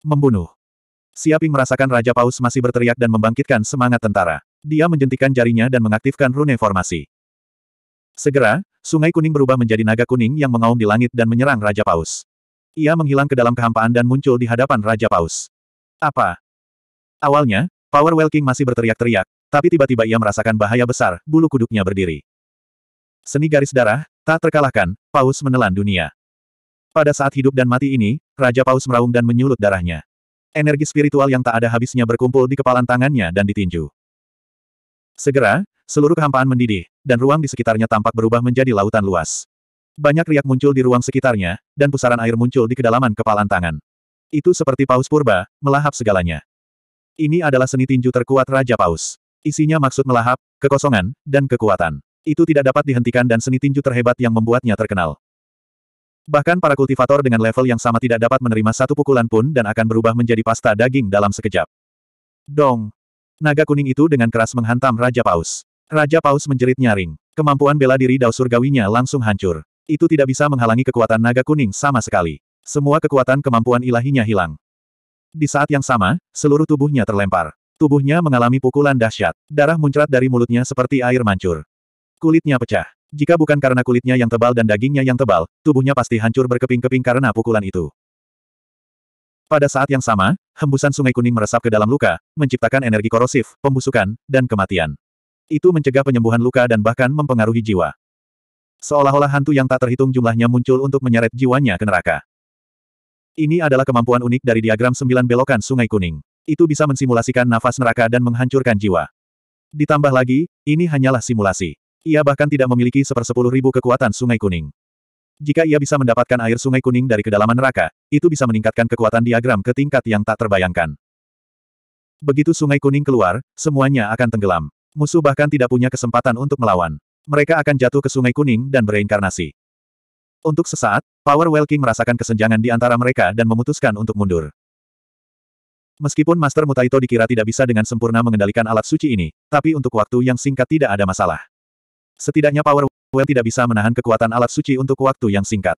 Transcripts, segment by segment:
Membunuh. Siaping merasakan Raja Paus masih berteriak dan membangkitkan semangat tentara. Dia menjentikan jarinya dan mengaktifkan rune formasi. Segera, sungai kuning berubah menjadi naga kuning yang mengaum di langit dan menyerang Raja Paus. Ia menghilang ke dalam kehampaan dan muncul di hadapan Raja Paus. Apa? Awalnya, Power Welking masih berteriak-teriak, tapi tiba-tiba ia merasakan bahaya besar, bulu kuduknya berdiri. Seni garis darah, tak terkalahkan, Paus menelan dunia. Pada saat hidup dan mati ini, Raja Paus meraung dan menyulut darahnya. Energi spiritual yang tak ada habisnya berkumpul di kepalan tangannya dan ditinju. Segera, seluruh kehampaan mendidih, dan ruang di sekitarnya tampak berubah menjadi lautan luas. Banyak riak muncul di ruang sekitarnya, dan pusaran air muncul di kedalaman kepalan tangan. Itu seperti paus purba, melahap segalanya. Ini adalah seni tinju terkuat Raja Paus. Isinya maksud melahap, kekosongan, dan kekuatan. Itu tidak dapat dihentikan dan seni tinju terhebat yang membuatnya terkenal. Bahkan para kultivator dengan level yang sama tidak dapat menerima satu pukulan pun dan akan berubah menjadi pasta daging dalam sekejap. Dong! Naga kuning itu dengan keras menghantam Raja Paus. Raja Paus menjerit nyaring. Kemampuan bela diri Dao Surgawinya langsung hancur. Itu tidak bisa menghalangi kekuatan naga kuning sama sekali. Semua kekuatan kemampuan ilahinya hilang. Di saat yang sama, seluruh tubuhnya terlempar. Tubuhnya mengalami pukulan dahsyat. Darah muncrat dari mulutnya seperti air mancur. Kulitnya pecah. Jika bukan karena kulitnya yang tebal dan dagingnya yang tebal, tubuhnya pasti hancur berkeping-keping karena pukulan itu. Pada saat yang sama, hembusan sungai kuning meresap ke dalam luka, menciptakan energi korosif, pembusukan, dan kematian. Itu mencegah penyembuhan luka dan bahkan mempengaruhi jiwa. Seolah-olah hantu yang tak terhitung jumlahnya muncul untuk menyeret jiwanya ke neraka. Ini adalah kemampuan unik dari diagram sembilan belokan sungai kuning. Itu bisa mensimulasikan nafas neraka dan menghancurkan jiwa. Ditambah lagi, ini hanyalah simulasi. Ia bahkan tidak memiliki sepersepuluh ribu kekuatan sungai kuning. Jika ia bisa mendapatkan air sungai kuning dari kedalaman neraka, itu bisa meningkatkan kekuatan diagram ke tingkat yang tak terbayangkan. Begitu sungai kuning keluar, semuanya akan tenggelam. Musuh bahkan tidak punya kesempatan untuk melawan. Mereka akan jatuh ke sungai kuning dan bereinkarnasi. Untuk sesaat, Power Well King merasakan kesenjangan di antara mereka dan memutuskan untuk mundur. Meskipun Master Mutaito dikira tidak bisa dengan sempurna mengendalikan alat suci ini, tapi untuk waktu yang singkat tidak ada masalah. Setidaknya Power Well tidak bisa menahan kekuatan alat suci untuk waktu yang singkat.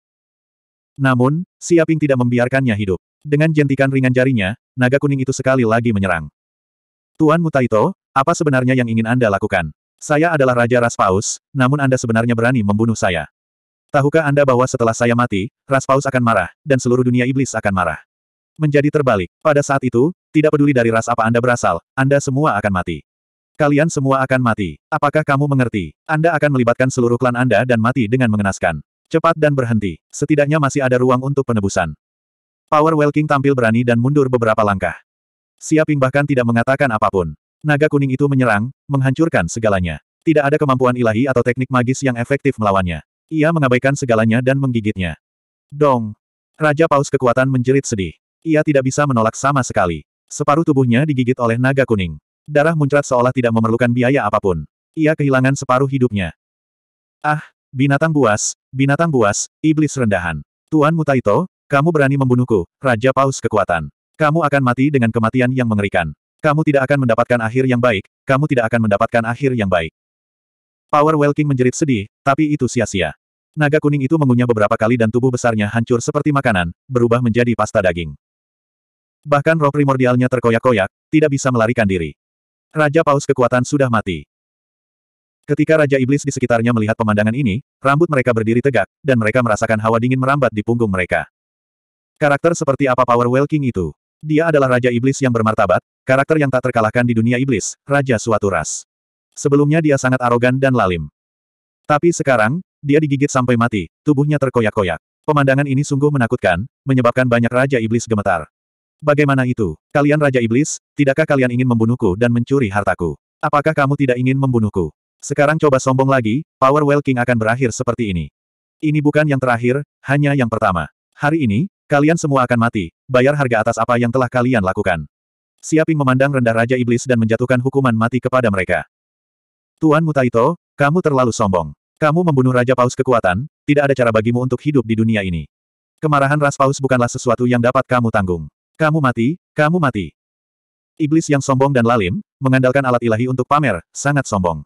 Namun, Siaping tidak membiarkannya hidup. Dengan jentikan ringan jarinya, naga kuning itu sekali lagi menyerang. Tuan Mutaito, apa sebenarnya yang ingin Anda lakukan? Saya adalah Raja Raspaus, namun Anda sebenarnya berani membunuh saya. Tahukah Anda bahwa setelah saya mati, Raspaus akan marah, dan seluruh dunia iblis akan marah. Menjadi terbalik, pada saat itu, tidak peduli dari ras apa Anda berasal, Anda semua akan mati. Kalian semua akan mati. Apakah kamu mengerti? Anda akan melibatkan seluruh klan Anda dan mati dengan mengenaskan. Cepat dan berhenti. Setidaknya masih ada ruang untuk penebusan. Power Welking tampil berani dan mundur beberapa langkah. Siaping bahkan tidak mengatakan apapun. Naga kuning itu menyerang, menghancurkan segalanya. Tidak ada kemampuan ilahi atau teknik magis yang efektif melawannya. Ia mengabaikan segalanya dan menggigitnya. Dong! Raja Paus kekuatan menjerit sedih. Ia tidak bisa menolak sama sekali. Separuh tubuhnya digigit oleh naga kuning. Darah muncrat seolah tidak memerlukan biaya apapun. Ia kehilangan separuh hidupnya. Ah, binatang buas, binatang buas, iblis rendahan. Tuan Mutaito, kamu berani membunuhku, Raja Paus kekuatan. Kamu akan mati dengan kematian yang mengerikan. Kamu tidak akan mendapatkan akhir yang baik, kamu tidak akan mendapatkan akhir yang baik. Power Welking menjerit sedih, tapi itu sia-sia. Naga kuning itu mengunyah beberapa kali dan tubuh besarnya hancur seperti makanan, berubah menjadi pasta daging. Bahkan roh primordialnya terkoyak-koyak, tidak bisa melarikan diri. Raja Paus kekuatan sudah mati. Ketika Raja Iblis di sekitarnya melihat pemandangan ini, rambut mereka berdiri tegak, dan mereka merasakan hawa dingin merambat di punggung mereka. Karakter seperti apa Power Well King itu? Dia adalah Raja Iblis yang bermartabat, karakter yang tak terkalahkan di dunia iblis, Raja suatu ras. Sebelumnya dia sangat arogan dan lalim. Tapi sekarang, dia digigit sampai mati, tubuhnya terkoyak-koyak. Pemandangan ini sungguh menakutkan, menyebabkan banyak Raja Iblis gemetar. Bagaimana itu? Kalian Raja Iblis, tidakkah kalian ingin membunuhku dan mencuri hartaku? Apakah kamu tidak ingin membunuhku? Sekarang coba sombong lagi, Power Well King akan berakhir seperti ini. Ini bukan yang terakhir, hanya yang pertama. Hari ini, kalian semua akan mati, bayar harga atas apa yang telah kalian lakukan. Siaping memandang rendah Raja Iblis dan menjatuhkan hukuman mati kepada mereka. Tuan Mutaito, kamu terlalu sombong. Kamu membunuh Raja Paus kekuatan, tidak ada cara bagimu untuk hidup di dunia ini. Kemarahan Ras Paus bukanlah sesuatu yang dapat kamu tanggung. Kamu mati, kamu mati. Iblis yang sombong dan lalim, mengandalkan alat ilahi untuk pamer, sangat sombong.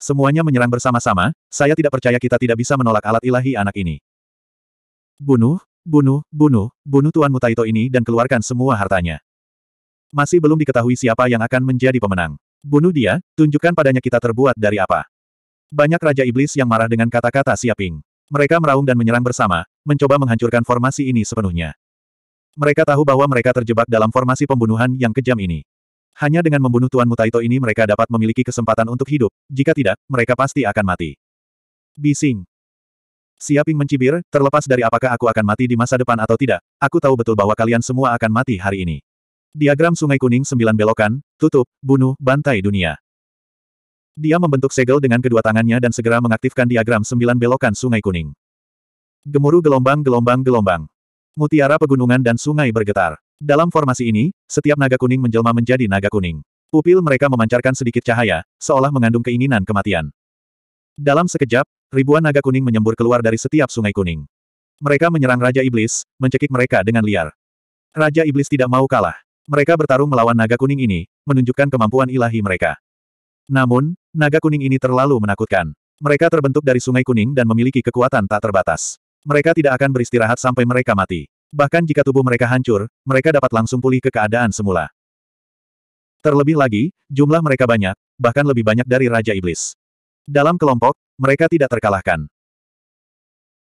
Semuanya menyerang bersama-sama, saya tidak percaya kita tidak bisa menolak alat ilahi anak ini. Bunuh, bunuh, bunuh, bunuh Tuan Mutaito ini dan keluarkan semua hartanya. Masih belum diketahui siapa yang akan menjadi pemenang. Bunuh dia, tunjukkan padanya kita terbuat dari apa. Banyak Raja Iblis yang marah dengan kata-kata Siaping. Mereka meraung dan menyerang bersama, mencoba menghancurkan formasi ini sepenuhnya. Mereka tahu bahwa mereka terjebak dalam formasi pembunuhan yang kejam ini. Hanya dengan membunuh Tuan Mutaito ini mereka dapat memiliki kesempatan untuk hidup, jika tidak, mereka pasti akan mati. Bising. Siaping mencibir, terlepas dari apakah aku akan mati di masa depan atau tidak, aku tahu betul bahwa kalian semua akan mati hari ini. Diagram Sungai Kuning sembilan belokan, tutup, bunuh, bantai dunia. Dia membentuk segel dengan kedua tangannya dan segera mengaktifkan diagram sembilan belokan Sungai Kuning. Gemuruh gelombang gelombang gelombang. Mutiara pegunungan dan sungai bergetar. Dalam formasi ini, setiap naga kuning menjelma menjadi naga kuning. Pupil mereka memancarkan sedikit cahaya, seolah mengandung keinginan kematian. Dalam sekejap, ribuan naga kuning menyembur keluar dari setiap sungai kuning. Mereka menyerang Raja Iblis, mencekik mereka dengan liar. Raja Iblis tidak mau kalah. Mereka bertarung melawan naga kuning ini, menunjukkan kemampuan ilahi mereka. Namun, naga kuning ini terlalu menakutkan. Mereka terbentuk dari sungai kuning dan memiliki kekuatan tak terbatas. Mereka tidak akan beristirahat sampai mereka mati. Bahkan jika tubuh mereka hancur, mereka dapat langsung pulih ke keadaan semula. Terlebih lagi, jumlah mereka banyak, bahkan lebih banyak dari Raja Iblis. Dalam kelompok, mereka tidak terkalahkan.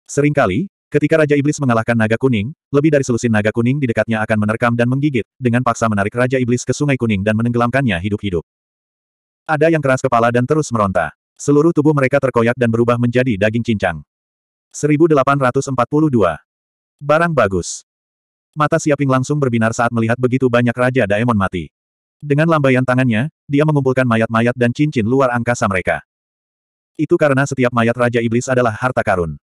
Seringkali, ketika Raja Iblis mengalahkan naga kuning, lebih dari selusin naga kuning di dekatnya akan menerkam dan menggigit, dengan paksa menarik Raja Iblis ke sungai kuning dan menenggelamkannya hidup-hidup. Ada yang keras kepala dan terus meronta. Seluruh tubuh mereka terkoyak dan berubah menjadi daging cincang. 1842. Barang bagus. Mata Siaping langsung berbinar saat melihat begitu banyak Raja Daemon mati. Dengan lambaian tangannya, dia mengumpulkan mayat-mayat dan cincin luar angkasa mereka. Itu karena setiap mayat Raja Iblis adalah harta karun.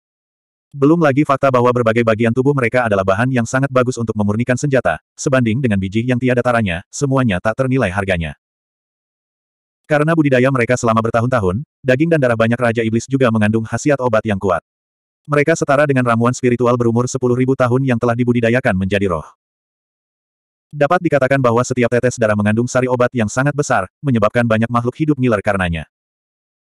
Belum lagi fakta bahwa berbagai bagian tubuh mereka adalah bahan yang sangat bagus untuk memurnikan senjata, sebanding dengan biji yang tiada taranya, semuanya tak ternilai harganya. Karena budidaya mereka selama bertahun-tahun, daging dan darah banyak Raja Iblis juga mengandung khasiat obat yang kuat. Mereka setara dengan ramuan spiritual berumur 10.000 tahun yang telah dibudidayakan menjadi roh. Dapat dikatakan bahwa setiap tetes darah mengandung sari obat yang sangat besar, menyebabkan banyak makhluk hidup ngiler karenanya.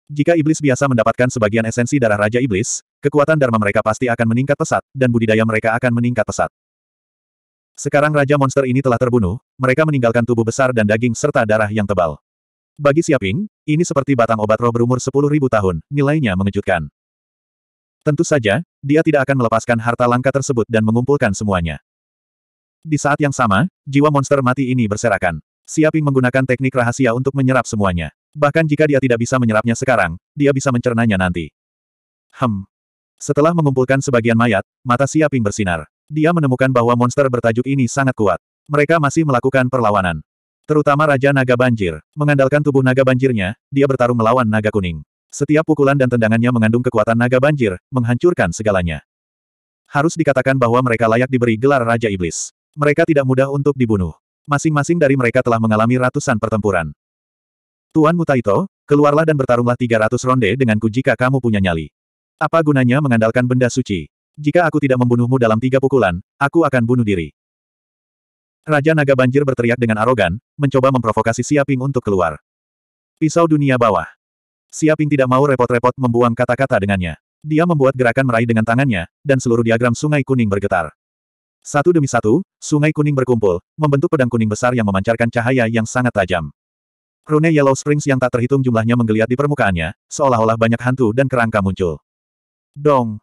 Jika iblis biasa mendapatkan sebagian esensi darah Raja Iblis, kekuatan dharma mereka pasti akan meningkat pesat, dan budidaya mereka akan meningkat pesat. Sekarang Raja Monster ini telah terbunuh, mereka meninggalkan tubuh besar dan daging serta darah yang tebal. Bagi Siaping, ini seperti batang obat roh berumur 10.000 tahun, nilainya mengejutkan. Tentu saja, dia tidak akan melepaskan harta langka tersebut dan mengumpulkan semuanya. Di saat yang sama, jiwa monster mati ini berserakan. Siaping menggunakan teknik rahasia untuk menyerap semuanya. Bahkan jika dia tidak bisa menyerapnya sekarang, dia bisa mencernanya nanti. Hem. Setelah mengumpulkan sebagian mayat, mata Siaping bersinar. Dia menemukan bahwa monster bertajuk ini sangat kuat. Mereka masih melakukan perlawanan. Terutama Raja Naga Banjir. Mengandalkan tubuh naga banjirnya, dia bertarung melawan naga kuning. Setiap pukulan dan tendangannya mengandung kekuatan naga banjir, menghancurkan segalanya. Harus dikatakan bahwa mereka layak diberi gelar Raja Iblis. Mereka tidak mudah untuk dibunuh. Masing-masing dari mereka telah mengalami ratusan pertempuran. Tuan Mutaito, keluarlah dan bertarunglah 300 ronde denganku jika kamu punya nyali. Apa gunanya mengandalkan benda suci? Jika aku tidak membunuhmu dalam tiga pukulan, aku akan bunuh diri. Raja Naga Banjir berteriak dengan arogan, mencoba memprovokasi Siaping untuk keluar. Pisau Dunia Bawah Siaping tidak mau repot-repot membuang kata-kata dengannya. Dia membuat gerakan meraih dengan tangannya, dan seluruh diagram sungai kuning bergetar. Satu demi satu, sungai kuning berkumpul, membentuk pedang kuning besar yang memancarkan cahaya yang sangat tajam. Rune Yellow Springs yang tak terhitung jumlahnya menggeliat di permukaannya, seolah-olah banyak hantu dan kerangka muncul. Dong!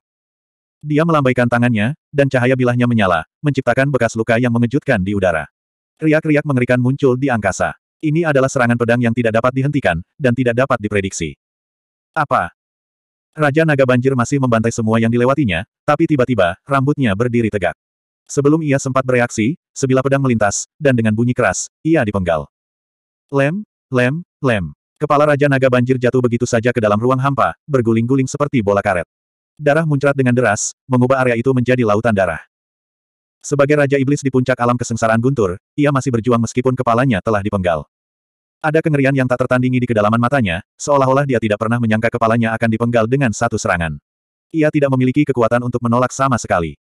Dia melambaikan tangannya, dan cahaya bilahnya menyala, menciptakan bekas luka yang mengejutkan di udara. Riak-riak mengerikan muncul di angkasa. Ini adalah serangan pedang yang tidak dapat dihentikan, dan tidak dapat diprediksi. Apa? Raja Naga Banjir masih membantai semua yang dilewatinya, tapi tiba-tiba, rambutnya berdiri tegak. Sebelum ia sempat bereaksi, sebilah pedang melintas, dan dengan bunyi keras, ia dipenggal. Lem, lem, lem. Kepala Raja Naga Banjir jatuh begitu saja ke dalam ruang hampa, berguling-guling seperti bola karet. Darah muncrat dengan deras, mengubah area itu menjadi lautan darah. Sebagai Raja Iblis di puncak alam kesengsaraan guntur, ia masih berjuang meskipun kepalanya telah dipenggal. Ada kengerian yang tak tertandingi di kedalaman matanya, seolah-olah dia tidak pernah menyangka kepalanya akan dipenggal dengan satu serangan. Ia tidak memiliki kekuatan untuk menolak sama sekali.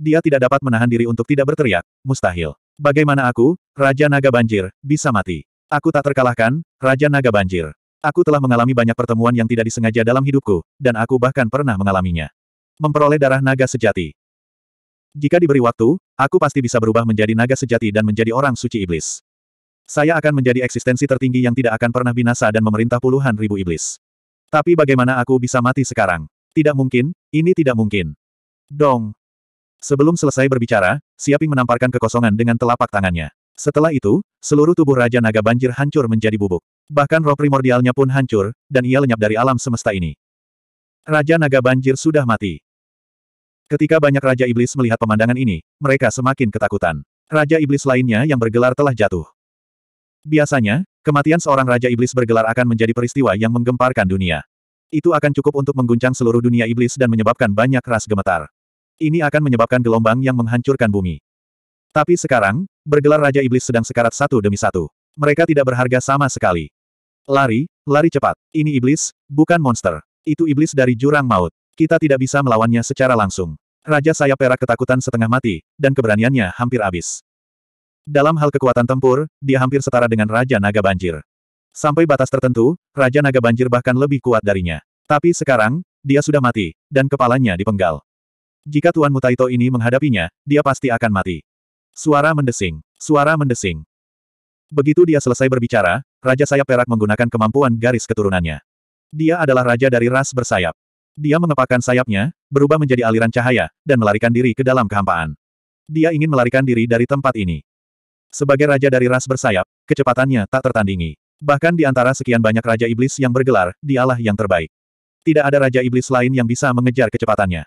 Dia tidak dapat menahan diri untuk tidak berteriak, mustahil. Bagaimana aku, Raja Naga Banjir, bisa mati? Aku tak terkalahkan, Raja Naga Banjir. Aku telah mengalami banyak pertemuan yang tidak disengaja dalam hidupku, dan aku bahkan pernah mengalaminya. Memperoleh darah naga sejati. Jika diberi waktu, aku pasti bisa berubah menjadi naga sejati dan menjadi orang suci iblis. Saya akan menjadi eksistensi tertinggi yang tidak akan pernah binasa dan memerintah puluhan ribu iblis. Tapi bagaimana aku bisa mati sekarang? Tidak mungkin, ini tidak mungkin. Dong. Sebelum selesai berbicara, Siaping menamparkan kekosongan dengan telapak tangannya. Setelah itu, seluruh tubuh Raja Naga Banjir hancur menjadi bubuk. Bahkan roh primordialnya pun hancur, dan ia lenyap dari alam semesta ini. Raja Naga Banjir sudah mati. Ketika banyak Raja Iblis melihat pemandangan ini, mereka semakin ketakutan. Raja Iblis lainnya yang bergelar telah jatuh. Biasanya, kematian seorang Raja Iblis bergelar akan menjadi peristiwa yang menggemparkan dunia. Itu akan cukup untuk mengguncang seluruh dunia iblis dan menyebabkan banyak ras gemetar. Ini akan menyebabkan gelombang yang menghancurkan bumi. Tapi sekarang, bergelar Raja Iblis sedang sekarat satu demi satu. Mereka tidak berharga sama sekali. Lari, lari cepat. Ini iblis, bukan monster. Itu iblis dari jurang maut. Kita tidak bisa melawannya secara langsung. Raja saya perak ketakutan setengah mati, dan keberaniannya hampir habis. Dalam hal kekuatan tempur, dia hampir setara dengan Raja Naga Banjir. Sampai batas tertentu, Raja Naga Banjir bahkan lebih kuat darinya. Tapi sekarang, dia sudah mati, dan kepalanya dipenggal. Jika Tuan Mutaito ini menghadapinya, dia pasti akan mati. Suara mendesing. Suara mendesing. Begitu dia selesai berbicara, Raja Sayap Perak menggunakan kemampuan garis keturunannya. Dia adalah raja dari ras bersayap. Dia mengepakkan sayapnya, berubah menjadi aliran cahaya, dan melarikan diri ke dalam kehampaan. Dia ingin melarikan diri dari tempat ini. Sebagai raja dari ras bersayap, kecepatannya tak tertandingi. Bahkan di antara sekian banyak raja iblis yang bergelar, dialah yang terbaik. Tidak ada raja iblis lain yang bisa mengejar kecepatannya.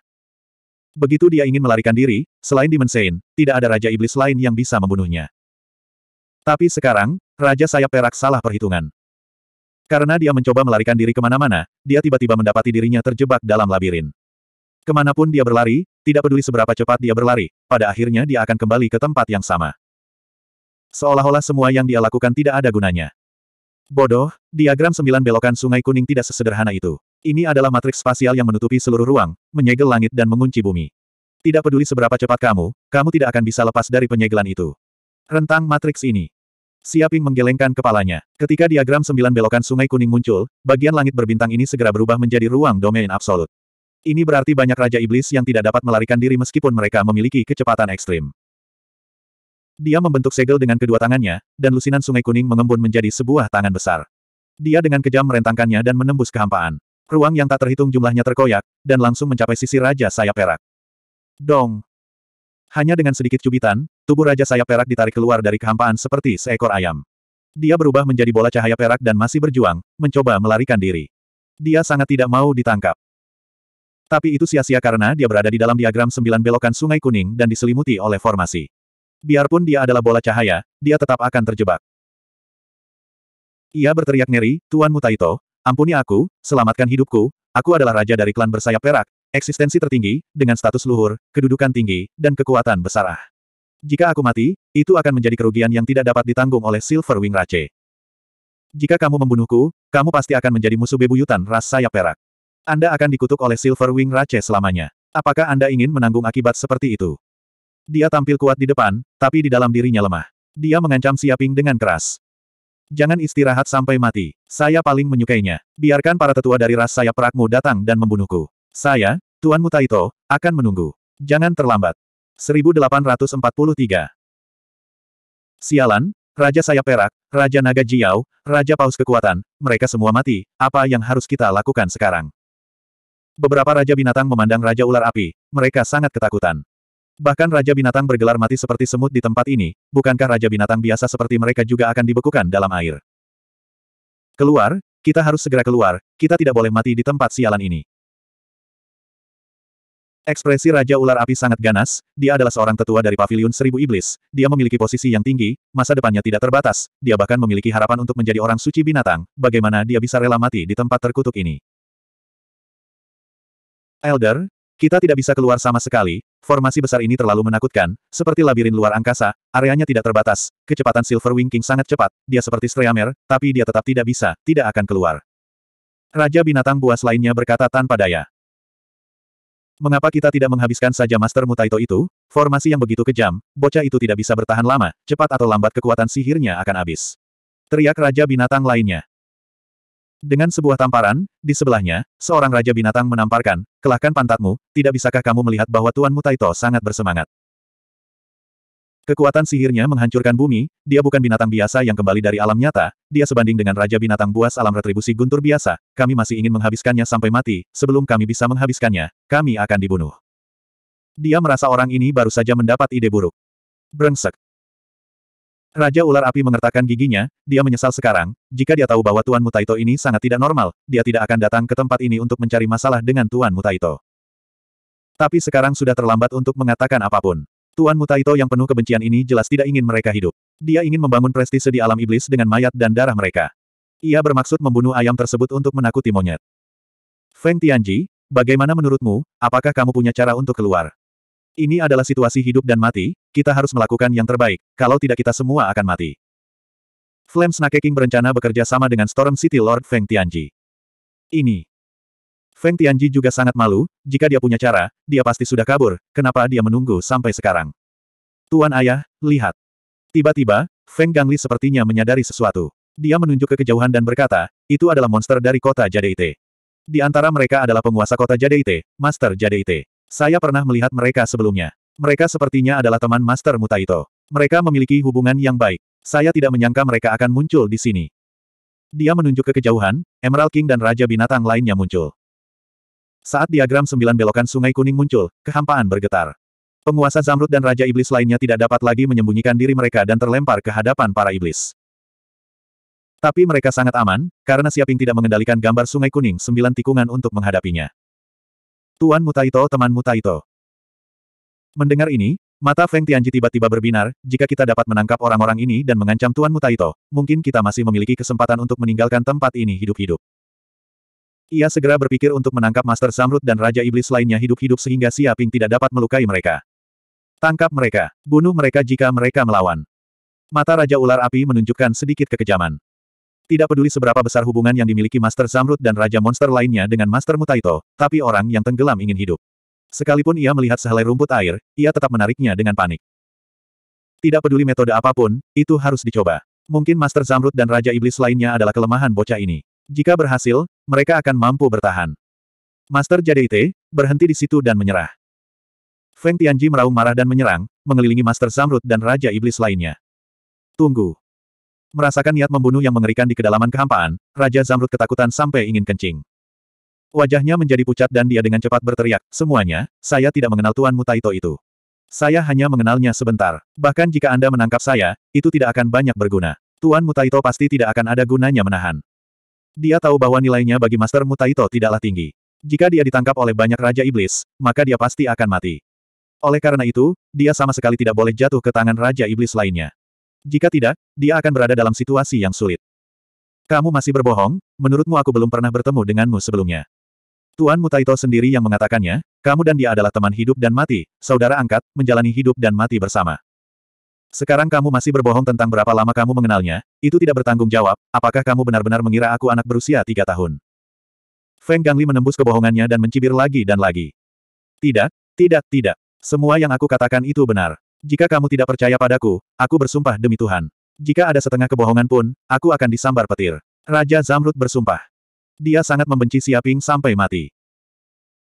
Begitu dia ingin melarikan diri, selain Dimensein, tidak ada raja iblis lain yang bisa membunuhnya. Tapi sekarang, Raja Sayap Perak salah perhitungan. Karena dia mencoba melarikan diri kemana-mana, dia tiba-tiba mendapati dirinya terjebak dalam labirin. Kemanapun dia berlari, tidak peduli seberapa cepat dia berlari, pada akhirnya dia akan kembali ke tempat yang sama. Seolah-olah semua yang dia lakukan tidak ada gunanya. Bodoh, diagram sembilan belokan sungai kuning tidak sesederhana itu. Ini adalah matriks spasial yang menutupi seluruh ruang, menyegel langit dan mengunci bumi. Tidak peduli seberapa cepat kamu, kamu tidak akan bisa lepas dari penyegelan itu. Rentang matriks ini. Siaping menggelengkan kepalanya. Ketika diagram sembilan belokan sungai kuning muncul, bagian langit berbintang ini segera berubah menjadi ruang domain absolut. Ini berarti banyak raja iblis yang tidak dapat melarikan diri meskipun mereka memiliki kecepatan ekstrim. Dia membentuk segel dengan kedua tangannya, dan lusinan sungai kuning mengembun menjadi sebuah tangan besar. Dia dengan kejam merentangkannya dan menembus kehampaan. Ruang yang tak terhitung jumlahnya terkoyak, dan langsung mencapai sisi Raja Sayap Perak. Dong! Hanya dengan sedikit cubitan, tubuh Raja Sayap Perak ditarik keluar dari kehampaan seperti seekor ayam. Dia berubah menjadi bola cahaya perak dan masih berjuang, mencoba melarikan diri. Dia sangat tidak mau ditangkap. Tapi itu sia-sia karena dia berada di dalam diagram sembilan belokan sungai kuning dan diselimuti oleh formasi. Biarpun dia adalah bola cahaya, dia tetap akan terjebak. Ia berteriak ngeri, Tuan Mutaito, ampuni aku, selamatkan hidupku, aku adalah raja dari klan bersayap perak, eksistensi tertinggi, dengan status luhur, kedudukan tinggi, dan kekuatan besar. Ah. Jika aku mati, itu akan menjadi kerugian yang tidak dapat ditanggung oleh Silver Wing Rache. Jika kamu membunuhku, kamu pasti akan menjadi musuh bebuyutan ras sayap perak. Anda akan dikutuk oleh Silver Wing Rache selamanya. Apakah Anda ingin menanggung akibat seperti itu? Dia tampil kuat di depan, tapi di dalam dirinya lemah. Dia mengancam Siaping dengan keras. Jangan istirahat sampai mati. Saya paling menyukainya. Biarkan para tetua dari ras saya perakmu datang dan membunuhku. Saya, Tuan Mutaito, akan menunggu. Jangan terlambat. 1843 Sialan, Raja Saya Perak, Raja Naga Jiao, Raja Paus Kekuatan, mereka semua mati, apa yang harus kita lakukan sekarang? Beberapa Raja Binatang memandang Raja Ular Api, mereka sangat ketakutan. Bahkan Raja Binatang bergelar mati seperti semut di tempat ini, bukankah Raja Binatang biasa seperti mereka juga akan dibekukan dalam air? Keluar, kita harus segera keluar, kita tidak boleh mati di tempat sialan ini. Ekspresi Raja Ular Api sangat ganas, dia adalah seorang tetua dari Paviliun Seribu Iblis, dia memiliki posisi yang tinggi, masa depannya tidak terbatas, dia bahkan memiliki harapan untuk menjadi orang suci binatang, bagaimana dia bisa rela mati di tempat terkutuk ini. Elder, kita tidak bisa keluar sama sekali, Formasi besar ini terlalu menakutkan, seperti labirin luar angkasa, areanya tidak terbatas, kecepatan Silver Wing King sangat cepat, dia seperti Streamer, tapi dia tetap tidak bisa, tidak akan keluar. Raja binatang buas lainnya berkata tanpa daya. Mengapa kita tidak menghabiskan saja Master Mutaito itu? Formasi yang begitu kejam, bocah itu tidak bisa bertahan lama, cepat atau lambat kekuatan sihirnya akan habis. Teriak Raja Binatang lainnya. Dengan sebuah tamparan, di sebelahnya, seorang raja binatang menamparkan, kelahkan pantatmu, tidak bisakah kamu melihat bahwa Tuan Mutaito sangat bersemangat. Kekuatan sihirnya menghancurkan bumi, dia bukan binatang biasa yang kembali dari alam nyata, dia sebanding dengan raja binatang buas alam retribusi guntur biasa, kami masih ingin menghabiskannya sampai mati, sebelum kami bisa menghabiskannya, kami akan dibunuh. Dia merasa orang ini baru saja mendapat ide buruk. Brengsek, Raja ular api mengertakkan giginya, dia menyesal sekarang, jika dia tahu bahwa Tuan Mutaito ini sangat tidak normal, dia tidak akan datang ke tempat ini untuk mencari masalah dengan Tuan Mutaito. Tapi sekarang sudah terlambat untuk mengatakan apapun. Tuan Mutaito yang penuh kebencian ini jelas tidak ingin mereka hidup. Dia ingin membangun prestise di alam iblis dengan mayat dan darah mereka. Ia bermaksud membunuh ayam tersebut untuk menakuti monyet. Feng Tianji, bagaimana menurutmu, apakah kamu punya cara untuk keluar? Ini adalah situasi hidup dan mati, kita harus melakukan yang terbaik, kalau tidak kita semua akan mati. Flame Snake King berencana bekerja sama dengan Storm City Lord Feng Tianji. Ini. Feng Tianji juga sangat malu, jika dia punya cara, dia pasti sudah kabur, kenapa dia menunggu sampai sekarang. Tuan Ayah, lihat. Tiba-tiba, Feng Gangli sepertinya menyadari sesuatu. Dia menunjuk ke kejauhan dan berkata, itu adalah monster dari kota Jadeite. Di antara mereka adalah penguasa kota Jadeite, Master Jadeite. Saya pernah melihat mereka sebelumnya. Mereka sepertinya adalah teman Master Mutaito. Mereka memiliki hubungan yang baik. Saya tidak menyangka mereka akan muncul di sini. Dia menunjuk ke kejauhan, Emerald King dan Raja Binatang lainnya muncul. Saat diagram sembilan belokan sungai kuning muncul, kehampaan bergetar. Penguasa Zamrud dan Raja Iblis lainnya tidak dapat lagi menyembunyikan diri mereka dan terlempar ke hadapan para iblis. Tapi mereka sangat aman, karena Siaping tidak mengendalikan gambar sungai kuning sembilan tikungan untuk menghadapinya. Tuan Mutaito teman Mutaito. Mendengar ini, mata Feng Tianji tiba-tiba berbinar, jika kita dapat menangkap orang-orang ini dan mengancam Tuan Mutaito, mungkin kita masih memiliki kesempatan untuk meninggalkan tempat ini hidup-hidup. Ia segera berpikir untuk menangkap Master Samrut dan Raja Iblis lainnya hidup-hidup sehingga Siaping tidak dapat melukai mereka. Tangkap mereka, bunuh mereka jika mereka melawan. Mata Raja Ular Api menunjukkan sedikit kekejaman. Tidak peduli seberapa besar hubungan yang dimiliki Master Zamrud dan Raja Monster lainnya dengan Master Mutaito, tapi orang yang tenggelam ingin hidup. Sekalipun ia melihat sehelai rumput air, ia tetap menariknya dengan panik. Tidak peduli metode apapun, itu harus dicoba. Mungkin Master Zamrud dan Raja Iblis lainnya adalah kelemahan bocah ini. Jika berhasil, mereka akan mampu bertahan. Master Jadeite, berhenti di situ dan menyerah. Feng Tianji meraung marah dan menyerang, mengelilingi Master Zamrud dan Raja Iblis lainnya. Tunggu. Merasakan niat membunuh yang mengerikan di kedalaman kehampaan, Raja Zamrud ketakutan sampai ingin kencing. Wajahnya menjadi pucat dan dia dengan cepat berteriak, semuanya, saya tidak mengenal Tuan Mutaito itu. Saya hanya mengenalnya sebentar. Bahkan jika Anda menangkap saya, itu tidak akan banyak berguna. Tuan Mutaito pasti tidak akan ada gunanya menahan. Dia tahu bahwa nilainya bagi Master Mutaito tidaklah tinggi. Jika dia ditangkap oleh banyak Raja Iblis, maka dia pasti akan mati. Oleh karena itu, dia sama sekali tidak boleh jatuh ke tangan Raja Iblis lainnya. Jika tidak, dia akan berada dalam situasi yang sulit. Kamu masih berbohong, menurutmu aku belum pernah bertemu denganmu sebelumnya. Tuan Mutaito sendiri yang mengatakannya, kamu dan dia adalah teman hidup dan mati, saudara angkat, menjalani hidup dan mati bersama. Sekarang kamu masih berbohong tentang berapa lama kamu mengenalnya, itu tidak bertanggung jawab, apakah kamu benar-benar mengira aku anak berusia tiga tahun? Feng Gangli menembus kebohongannya dan mencibir lagi dan lagi. Tidak, tidak, tidak. Semua yang aku katakan itu benar. Jika kamu tidak percaya padaku, aku bersumpah demi Tuhan. Jika ada setengah kebohongan pun, aku akan disambar petir. Raja Zamrud bersumpah. Dia sangat membenci Siaping sampai mati.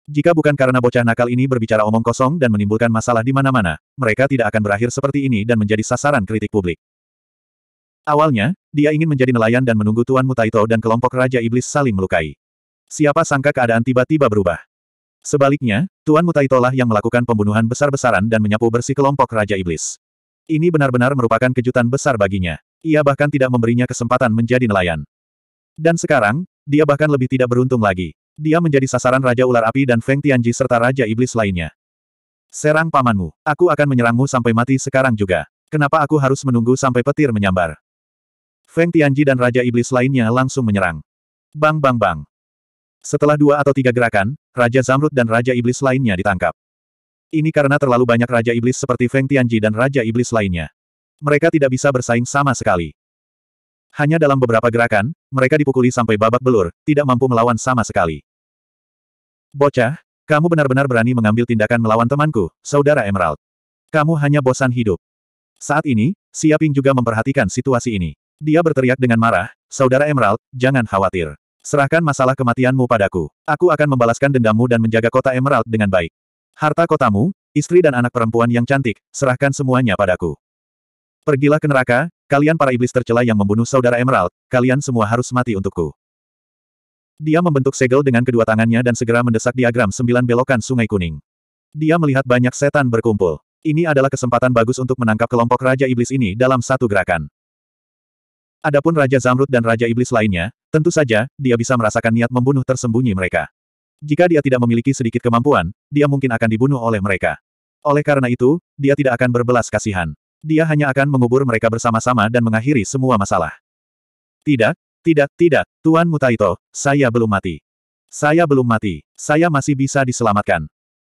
Jika bukan karena bocah nakal ini berbicara omong kosong dan menimbulkan masalah di mana-mana, mereka tidak akan berakhir seperti ini dan menjadi sasaran kritik publik. Awalnya, dia ingin menjadi nelayan dan menunggu Tuan Mutaito dan kelompok Raja Iblis saling melukai. Siapa sangka keadaan tiba-tiba berubah. Sebaliknya, Tuan Mutaitolah yang melakukan pembunuhan besar-besaran dan menyapu bersih kelompok Raja Iblis. Ini benar-benar merupakan kejutan besar baginya. Ia bahkan tidak memberinya kesempatan menjadi nelayan. Dan sekarang, dia bahkan lebih tidak beruntung lagi. Dia menjadi sasaran Raja Ular Api dan Feng Tianji serta Raja Iblis lainnya. Serang pamanmu. Aku akan menyerangmu sampai mati sekarang juga. Kenapa aku harus menunggu sampai petir menyambar? Feng Tianji dan Raja Iblis lainnya langsung menyerang. Bang bang bang. Setelah dua atau tiga gerakan, Raja Zamrud dan Raja Iblis lainnya ditangkap. Ini karena terlalu banyak Raja Iblis seperti Feng Tianji dan Raja Iblis lainnya. Mereka tidak bisa bersaing sama sekali. Hanya dalam beberapa gerakan, mereka dipukuli sampai babak belur, tidak mampu melawan sama sekali. Bocah, kamu benar-benar berani mengambil tindakan melawan temanku, Saudara Emerald. Kamu hanya bosan hidup. Saat ini, Siaping juga memperhatikan situasi ini. Dia berteriak dengan marah, Saudara Emerald, jangan khawatir. Serahkan masalah kematianmu padaku. Aku akan membalaskan dendammu dan menjaga kota Emerald dengan baik. Harta kotamu, istri dan anak perempuan yang cantik, serahkan semuanya padaku. Pergilah ke neraka, kalian para iblis tercela yang membunuh saudara Emerald, kalian semua harus mati untukku. Dia membentuk segel dengan kedua tangannya dan segera mendesak diagram sembilan belokan sungai kuning. Dia melihat banyak setan berkumpul. Ini adalah kesempatan bagus untuk menangkap kelompok Raja Iblis ini dalam satu gerakan. Adapun Raja Zamrud dan Raja Iblis lainnya, tentu saja, dia bisa merasakan niat membunuh tersembunyi mereka. Jika dia tidak memiliki sedikit kemampuan, dia mungkin akan dibunuh oleh mereka. Oleh karena itu, dia tidak akan berbelas kasihan. Dia hanya akan mengubur mereka bersama-sama dan mengakhiri semua masalah. Tidak, tidak, tidak, Tuan Mutaito, saya belum mati. Saya belum mati. Saya masih bisa diselamatkan.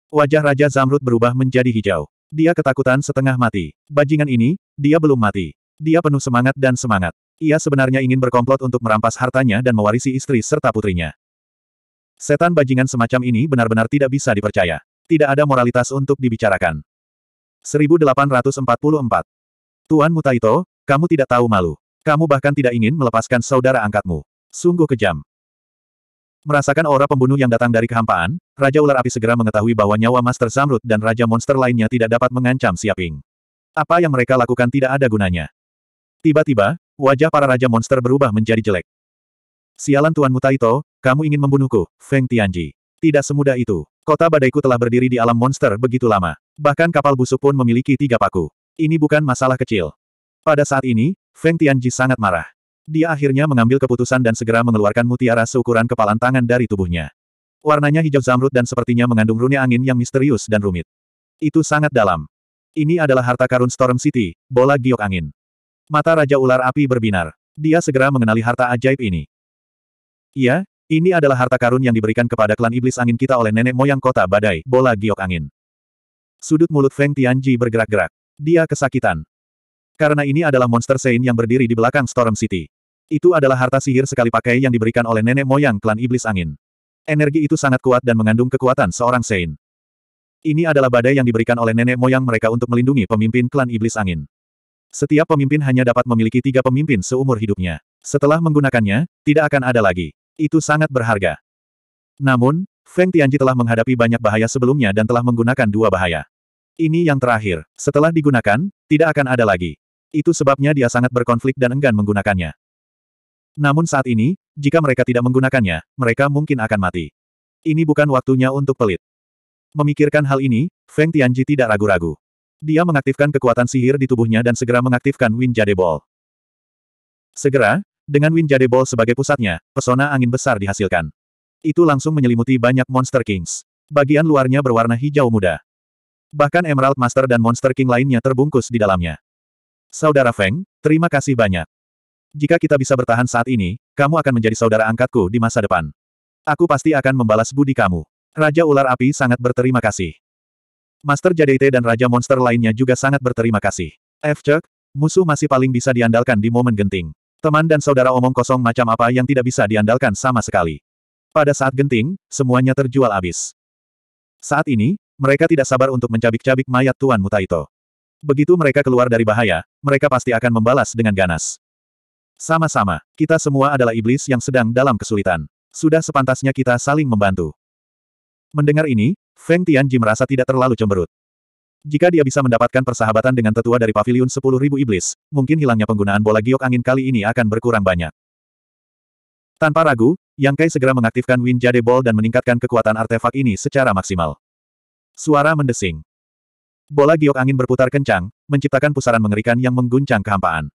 Wajah Raja Zamrud berubah menjadi hijau. Dia ketakutan setengah mati. Bajingan ini, dia belum mati. Dia penuh semangat dan semangat. Ia sebenarnya ingin berkomplot untuk merampas hartanya dan mewarisi istri serta putrinya. Setan bajingan semacam ini benar-benar tidak bisa dipercaya. Tidak ada moralitas untuk dibicarakan. 1844 Tuan Mutaito, kamu tidak tahu malu. Kamu bahkan tidak ingin melepaskan saudara angkatmu. Sungguh kejam. Merasakan aura pembunuh yang datang dari kehampaan, Raja Ular Api segera mengetahui bahwa nyawa Master Zamrud dan Raja Monster lainnya tidak dapat mengancam Siaping. Apa yang mereka lakukan tidak ada gunanya. Tiba-tiba, Wajah para raja monster berubah menjadi jelek. Sialan Tuan Mutaito, kamu ingin membunuhku, Feng Tianji. Tidak semudah itu. Kota badaiku telah berdiri di alam monster begitu lama. Bahkan kapal busuk pun memiliki tiga paku. Ini bukan masalah kecil. Pada saat ini, Feng Tianji sangat marah. Dia akhirnya mengambil keputusan dan segera mengeluarkan mutiara seukuran kepalan tangan dari tubuhnya. Warnanya hijau zamrud dan sepertinya mengandung rune angin yang misterius dan rumit. Itu sangat dalam. Ini adalah harta karun Storm City, bola giok angin. Mata Raja Ular Api berbinar. Dia segera mengenali harta ajaib ini. Iya, ini adalah harta karun yang diberikan kepada klan iblis angin kita oleh nenek moyang kota badai, bola giok angin. Sudut mulut Feng Tianji bergerak-gerak. Dia kesakitan. Karena ini adalah monster Sein yang berdiri di belakang Storm City. Itu adalah harta sihir sekali pakai yang diberikan oleh nenek moyang klan iblis angin. Energi itu sangat kuat dan mengandung kekuatan seorang Sein. Ini adalah badai yang diberikan oleh nenek moyang mereka untuk melindungi pemimpin klan iblis angin. Setiap pemimpin hanya dapat memiliki tiga pemimpin seumur hidupnya. Setelah menggunakannya, tidak akan ada lagi. Itu sangat berharga. Namun, Feng Tianji telah menghadapi banyak bahaya sebelumnya dan telah menggunakan dua bahaya. Ini yang terakhir. Setelah digunakan, tidak akan ada lagi. Itu sebabnya dia sangat berkonflik dan enggan menggunakannya. Namun saat ini, jika mereka tidak menggunakannya, mereka mungkin akan mati. Ini bukan waktunya untuk pelit. Memikirkan hal ini, Feng Tianji tidak ragu-ragu. Dia mengaktifkan kekuatan sihir di tubuhnya dan segera mengaktifkan Wind Jade Ball. Segera, dengan Wind Jade Ball sebagai pusatnya, pesona angin besar dihasilkan. Itu langsung menyelimuti banyak Monster Kings. Bagian luarnya berwarna hijau muda. Bahkan Emerald Master dan Monster King lainnya terbungkus di dalamnya. Saudara Feng, terima kasih banyak. Jika kita bisa bertahan saat ini, kamu akan menjadi saudara angkatku di masa depan. Aku pasti akan membalas budi kamu. Raja Ular Api sangat berterima kasih. Master Jadeite dan Raja Monster lainnya juga sangat berterima kasih. F. Chuck, musuh masih paling bisa diandalkan di momen genting. Teman dan saudara omong kosong macam apa yang tidak bisa diandalkan sama sekali. Pada saat genting, semuanya terjual habis. Saat ini, mereka tidak sabar untuk mencabik-cabik mayat Tuan Mutaito. Begitu mereka keluar dari bahaya, mereka pasti akan membalas dengan ganas. Sama-sama, kita semua adalah iblis yang sedang dalam kesulitan. Sudah sepantasnya kita saling membantu. Mendengar ini, Feng Tianji merasa tidak terlalu cemberut. Jika dia bisa mendapatkan persahabatan dengan tetua dari paviliun 10.000 iblis, mungkin hilangnya penggunaan bola giok angin kali ini akan berkurang banyak. Tanpa ragu, Yang Kai segera mengaktifkan Wind Jade Ball dan meningkatkan kekuatan artefak ini secara maksimal. Suara mendesing. Bola giok angin berputar kencang, menciptakan pusaran mengerikan yang mengguncang kehampaan.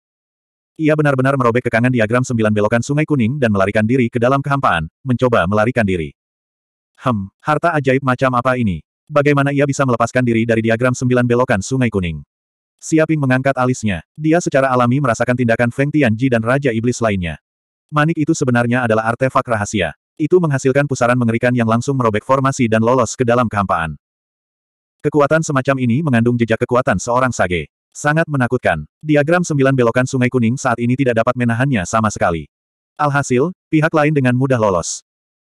Ia benar-benar merobek kekangan diagram sembilan belokan sungai kuning dan melarikan diri ke dalam kehampaan, mencoba melarikan diri. Hem, harta ajaib macam apa ini? Bagaimana ia bisa melepaskan diri dari diagram sembilan belokan sungai kuning? Siaping mengangkat alisnya. Dia secara alami merasakan tindakan Feng Tianji dan Raja Iblis lainnya. Manik itu sebenarnya adalah artefak rahasia. Itu menghasilkan pusaran mengerikan yang langsung merobek formasi dan lolos ke dalam kehampaan. Kekuatan semacam ini mengandung jejak kekuatan seorang sage. Sangat menakutkan. Diagram sembilan belokan sungai kuning saat ini tidak dapat menahannya sama sekali. Alhasil, pihak lain dengan mudah lolos.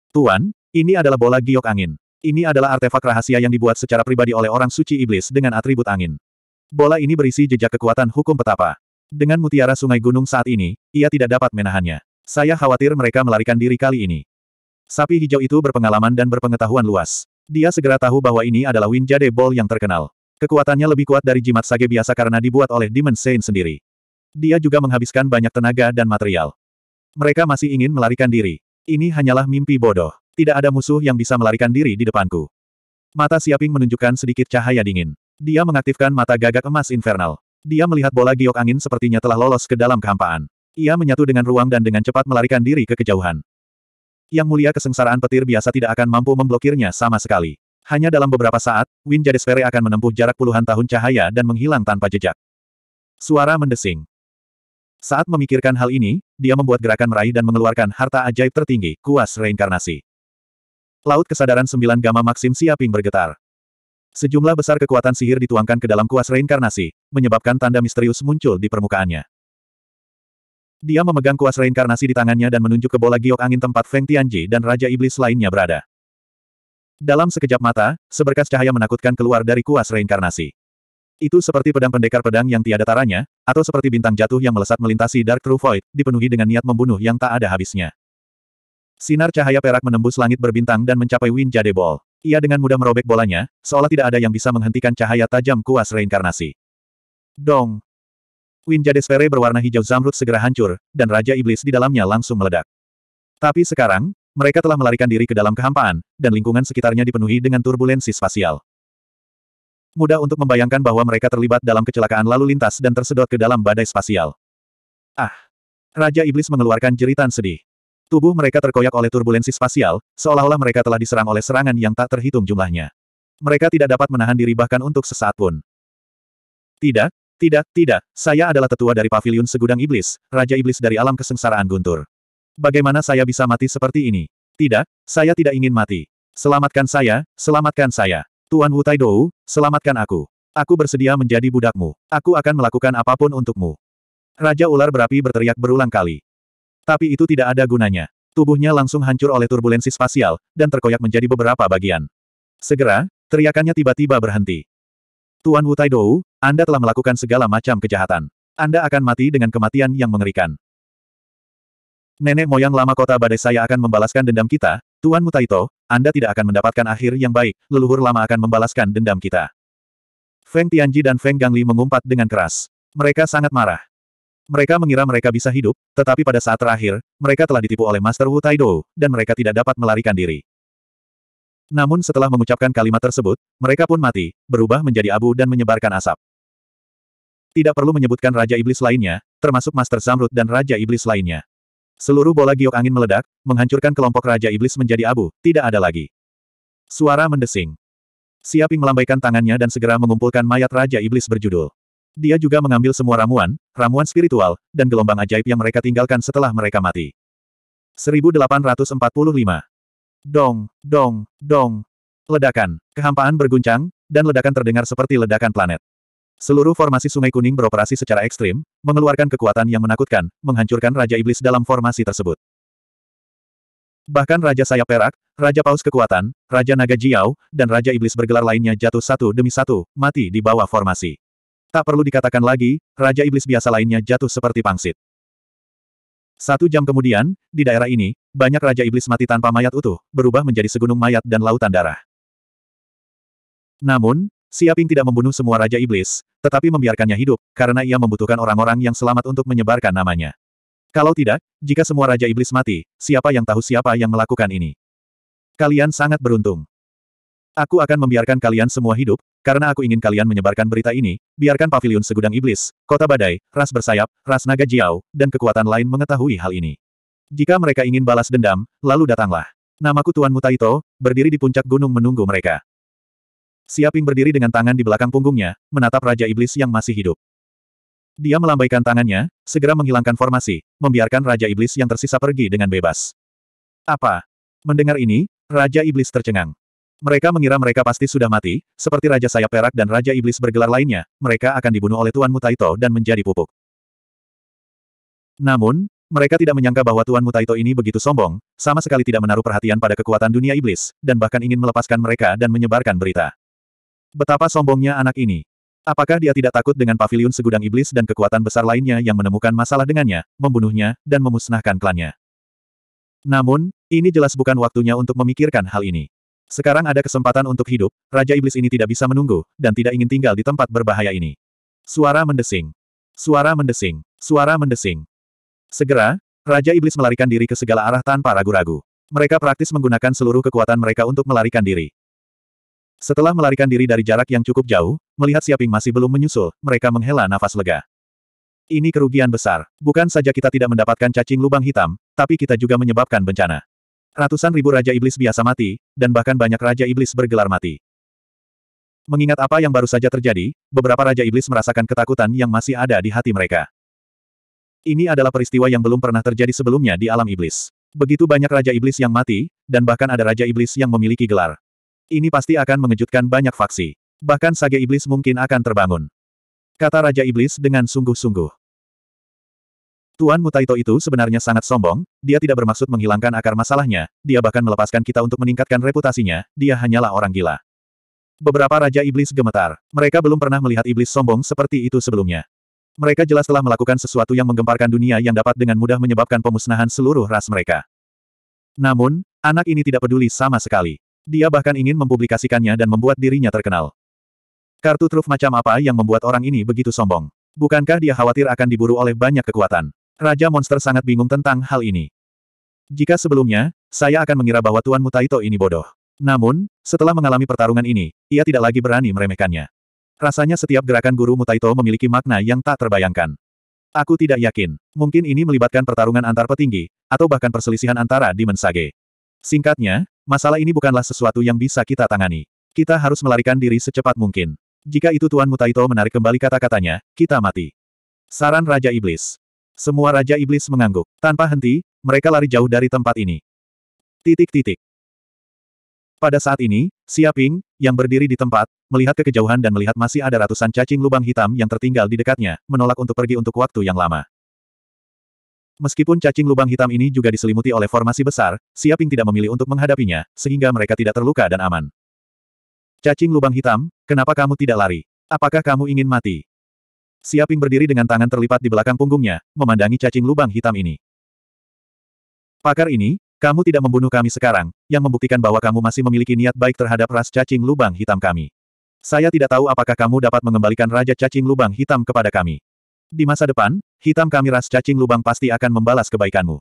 Tuan, ini adalah bola giok angin. Ini adalah artefak rahasia yang dibuat secara pribadi oleh orang suci iblis dengan atribut angin. Bola ini berisi jejak kekuatan hukum petapa. Dengan mutiara sungai gunung saat ini, ia tidak dapat menahannya. Saya khawatir mereka melarikan diri kali ini. Sapi hijau itu berpengalaman dan berpengetahuan luas. Dia segera tahu bahwa ini adalah Winjade Ball yang terkenal. Kekuatannya lebih kuat dari jimat sage biasa karena dibuat oleh Demon Saint sendiri. Dia juga menghabiskan banyak tenaga dan material. Mereka masih ingin melarikan diri. Ini hanyalah mimpi bodoh. Tidak ada musuh yang bisa melarikan diri di depanku. Mata Siaping menunjukkan sedikit cahaya dingin. Dia mengaktifkan mata gagak emas infernal. Dia melihat bola giok angin sepertinya telah lolos ke dalam kehampaan. Ia menyatu dengan ruang dan dengan cepat melarikan diri ke kejauhan. Yang mulia kesengsaraan petir biasa tidak akan mampu memblokirnya sama sekali. Hanya dalam beberapa saat, Win Jadesfere akan menempuh jarak puluhan tahun cahaya dan menghilang tanpa jejak. Suara mendesing. Saat memikirkan hal ini, dia membuat gerakan meraih dan mengeluarkan harta ajaib tertinggi, kuas reinkarnasi. Laut kesadaran sembilan gamma Maxim Siaping bergetar. Sejumlah besar kekuatan sihir dituangkan ke dalam kuas reinkarnasi, menyebabkan tanda misterius muncul di permukaannya. Dia memegang kuas reinkarnasi di tangannya dan menunjuk ke bola giok angin tempat Feng Tianji dan Raja Iblis lainnya berada. Dalam sekejap mata, seberkas cahaya menakutkan keluar dari kuas reinkarnasi. Itu seperti pedang pendekar pedang yang tiada taranya, atau seperti bintang jatuh yang melesat melintasi Dark True Void, dipenuhi dengan niat membunuh yang tak ada habisnya. Sinar cahaya perak menembus langit berbintang dan mencapai Win Jade Ball. Ia dengan mudah merobek bolanya, seolah tidak ada yang bisa menghentikan cahaya tajam kuas reinkarnasi. Dong! Win Jade Sphere berwarna hijau zamrud segera hancur, dan Raja Iblis di dalamnya langsung meledak. Tapi sekarang, mereka telah melarikan diri ke dalam kehampaan, dan lingkungan sekitarnya dipenuhi dengan turbulensi spasial. Mudah untuk membayangkan bahwa mereka terlibat dalam kecelakaan lalu lintas dan tersedot ke dalam badai spasial. Ah! Raja Iblis mengeluarkan jeritan sedih. Tubuh mereka terkoyak oleh turbulensi spasial, seolah-olah mereka telah diserang oleh serangan yang tak terhitung jumlahnya. Mereka tidak dapat menahan diri bahkan untuk sesaat pun. Tidak, tidak, tidak, saya adalah tetua dari pavilion segudang iblis, raja iblis dari alam kesengsaraan guntur. Bagaimana saya bisa mati seperti ini? Tidak, saya tidak ingin mati. Selamatkan saya, selamatkan saya. Tuan Wu Taidou, selamatkan aku. Aku bersedia menjadi budakmu. Aku akan melakukan apapun untukmu. Raja ular berapi berteriak berulang kali. Tapi itu tidak ada gunanya. Tubuhnya langsung hancur oleh turbulensi spasial, dan terkoyak menjadi beberapa bagian. Segera, teriakannya tiba-tiba berhenti. Tuan Wu Taidou, Anda telah melakukan segala macam kejahatan. Anda akan mati dengan kematian yang mengerikan. Nenek moyang lama kota badai saya akan membalaskan dendam kita, Tuan Taito, Anda tidak akan mendapatkan akhir yang baik, leluhur lama akan membalaskan dendam kita. Feng Tianji dan Feng Gangli mengumpat dengan keras. Mereka sangat marah. Mereka mengira mereka bisa hidup, tetapi pada saat terakhir, mereka telah ditipu oleh Master Wu Taido, dan mereka tidak dapat melarikan diri. Namun setelah mengucapkan kalimat tersebut, mereka pun mati, berubah menjadi abu dan menyebarkan asap. Tidak perlu menyebutkan Raja Iblis lainnya, termasuk Master Zamrud dan Raja Iblis lainnya. Seluruh bola giok angin meledak, menghancurkan kelompok Raja Iblis menjadi abu, tidak ada lagi. Suara mendesing. Siaping melambaikan tangannya dan segera mengumpulkan mayat Raja Iblis berjudul dia juga mengambil semua ramuan, ramuan spiritual, dan gelombang ajaib yang mereka tinggalkan setelah mereka mati. 1845. Dong, dong, dong. Ledakan, kehampaan berguncang, dan ledakan terdengar seperti ledakan planet. Seluruh formasi Sungai Kuning beroperasi secara ekstrim, mengeluarkan kekuatan yang menakutkan, menghancurkan Raja Iblis dalam formasi tersebut. Bahkan Raja Sayap Perak, Raja Paus Kekuatan, Raja Naga Jiao, dan Raja Iblis bergelar lainnya jatuh satu demi satu, mati di bawah formasi. Tak perlu dikatakan lagi, Raja Iblis biasa lainnya jatuh seperti pangsit. Satu jam kemudian, di daerah ini, banyak Raja Iblis mati tanpa mayat utuh, berubah menjadi segunung mayat dan lautan darah. Namun, Siaping tidak membunuh semua Raja Iblis, tetapi membiarkannya hidup, karena ia membutuhkan orang-orang yang selamat untuk menyebarkan namanya. Kalau tidak, jika semua Raja Iblis mati, siapa yang tahu siapa yang melakukan ini? Kalian sangat beruntung. Aku akan membiarkan kalian semua hidup, karena aku ingin kalian menyebarkan berita ini, biarkan pavilion segudang iblis, kota badai, ras bersayap, ras naga jiao, dan kekuatan lain mengetahui hal ini. Jika mereka ingin balas dendam, lalu datanglah. Namaku Tuan Mutaito, berdiri di puncak gunung menunggu mereka. Siaping berdiri dengan tangan di belakang punggungnya, menatap Raja Iblis yang masih hidup. Dia melambaikan tangannya, segera menghilangkan formasi, membiarkan Raja Iblis yang tersisa pergi dengan bebas. Apa? Mendengar ini, Raja Iblis tercengang. Mereka mengira mereka pasti sudah mati, seperti Raja Sayap Perak dan Raja Iblis bergelar lainnya, mereka akan dibunuh oleh Tuan Mutaito dan menjadi pupuk. Namun, mereka tidak menyangka bahwa Tuan Mutaito ini begitu sombong, sama sekali tidak menaruh perhatian pada kekuatan dunia iblis, dan bahkan ingin melepaskan mereka dan menyebarkan berita. Betapa sombongnya anak ini. Apakah dia tidak takut dengan Pavilion segudang iblis dan kekuatan besar lainnya yang menemukan masalah dengannya, membunuhnya, dan memusnahkan klannya? Namun, ini jelas bukan waktunya untuk memikirkan hal ini. Sekarang ada kesempatan untuk hidup, Raja Iblis ini tidak bisa menunggu, dan tidak ingin tinggal di tempat berbahaya ini. Suara mendesing. Suara mendesing. Suara mendesing. Segera, Raja Iblis melarikan diri ke segala arah tanpa ragu-ragu. Mereka praktis menggunakan seluruh kekuatan mereka untuk melarikan diri. Setelah melarikan diri dari jarak yang cukup jauh, melihat Siaping masih belum menyusul, mereka menghela nafas lega. Ini kerugian besar. Bukan saja kita tidak mendapatkan cacing lubang hitam, tapi kita juga menyebabkan bencana. Ratusan ribu Raja Iblis biasa mati, dan bahkan banyak Raja Iblis bergelar mati. Mengingat apa yang baru saja terjadi, beberapa Raja Iblis merasakan ketakutan yang masih ada di hati mereka. Ini adalah peristiwa yang belum pernah terjadi sebelumnya di alam iblis. Begitu banyak Raja Iblis yang mati, dan bahkan ada Raja Iblis yang memiliki gelar. Ini pasti akan mengejutkan banyak faksi. Bahkan Sage Iblis mungkin akan terbangun. Kata Raja Iblis dengan sungguh-sungguh. Tuan Mutaito itu sebenarnya sangat sombong, dia tidak bermaksud menghilangkan akar masalahnya, dia bahkan melepaskan kita untuk meningkatkan reputasinya, dia hanyalah orang gila. Beberapa Raja Iblis gemetar. Mereka belum pernah melihat iblis sombong seperti itu sebelumnya. Mereka jelas telah melakukan sesuatu yang menggemparkan dunia yang dapat dengan mudah menyebabkan pemusnahan seluruh ras mereka. Namun, anak ini tidak peduli sama sekali. Dia bahkan ingin mempublikasikannya dan membuat dirinya terkenal. Kartu truf macam apa yang membuat orang ini begitu sombong? Bukankah dia khawatir akan diburu oleh banyak kekuatan? Raja Monster sangat bingung tentang hal ini. Jika sebelumnya, saya akan mengira bahwa Tuan Mutaito ini bodoh. Namun, setelah mengalami pertarungan ini, ia tidak lagi berani meremehkannya. Rasanya setiap gerakan guru Mutaito memiliki makna yang tak terbayangkan. Aku tidak yakin. Mungkin ini melibatkan pertarungan antar petinggi, atau bahkan perselisihan antara dimensage. Singkatnya, masalah ini bukanlah sesuatu yang bisa kita tangani. Kita harus melarikan diri secepat mungkin. Jika itu Tuan Mutaito menarik kembali kata-katanya, kita mati. Saran Raja Iblis. Semua Raja Iblis mengangguk. Tanpa henti, mereka lari jauh dari tempat ini. Titik-titik. Pada saat ini, Siaping, yang berdiri di tempat, melihat ke kejauhan dan melihat masih ada ratusan cacing lubang hitam yang tertinggal di dekatnya, menolak untuk pergi untuk waktu yang lama. Meskipun cacing lubang hitam ini juga diselimuti oleh formasi besar, Siaping tidak memilih untuk menghadapinya, sehingga mereka tidak terluka dan aman. Cacing lubang hitam, kenapa kamu tidak lari? Apakah kamu ingin mati? Siaping berdiri dengan tangan terlipat di belakang punggungnya, memandangi cacing lubang hitam ini. Pakar ini, kamu tidak membunuh kami sekarang, yang membuktikan bahwa kamu masih memiliki niat baik terhadap ras cacing lubang hitam kami. Saya tidak tahu apakah kamu dapat mengembalikan Raja Cacing Lubang Hitam kepada kami. Di masa depan, hitam kami ras cacing lubang pasti akan membalas kebaikanmu.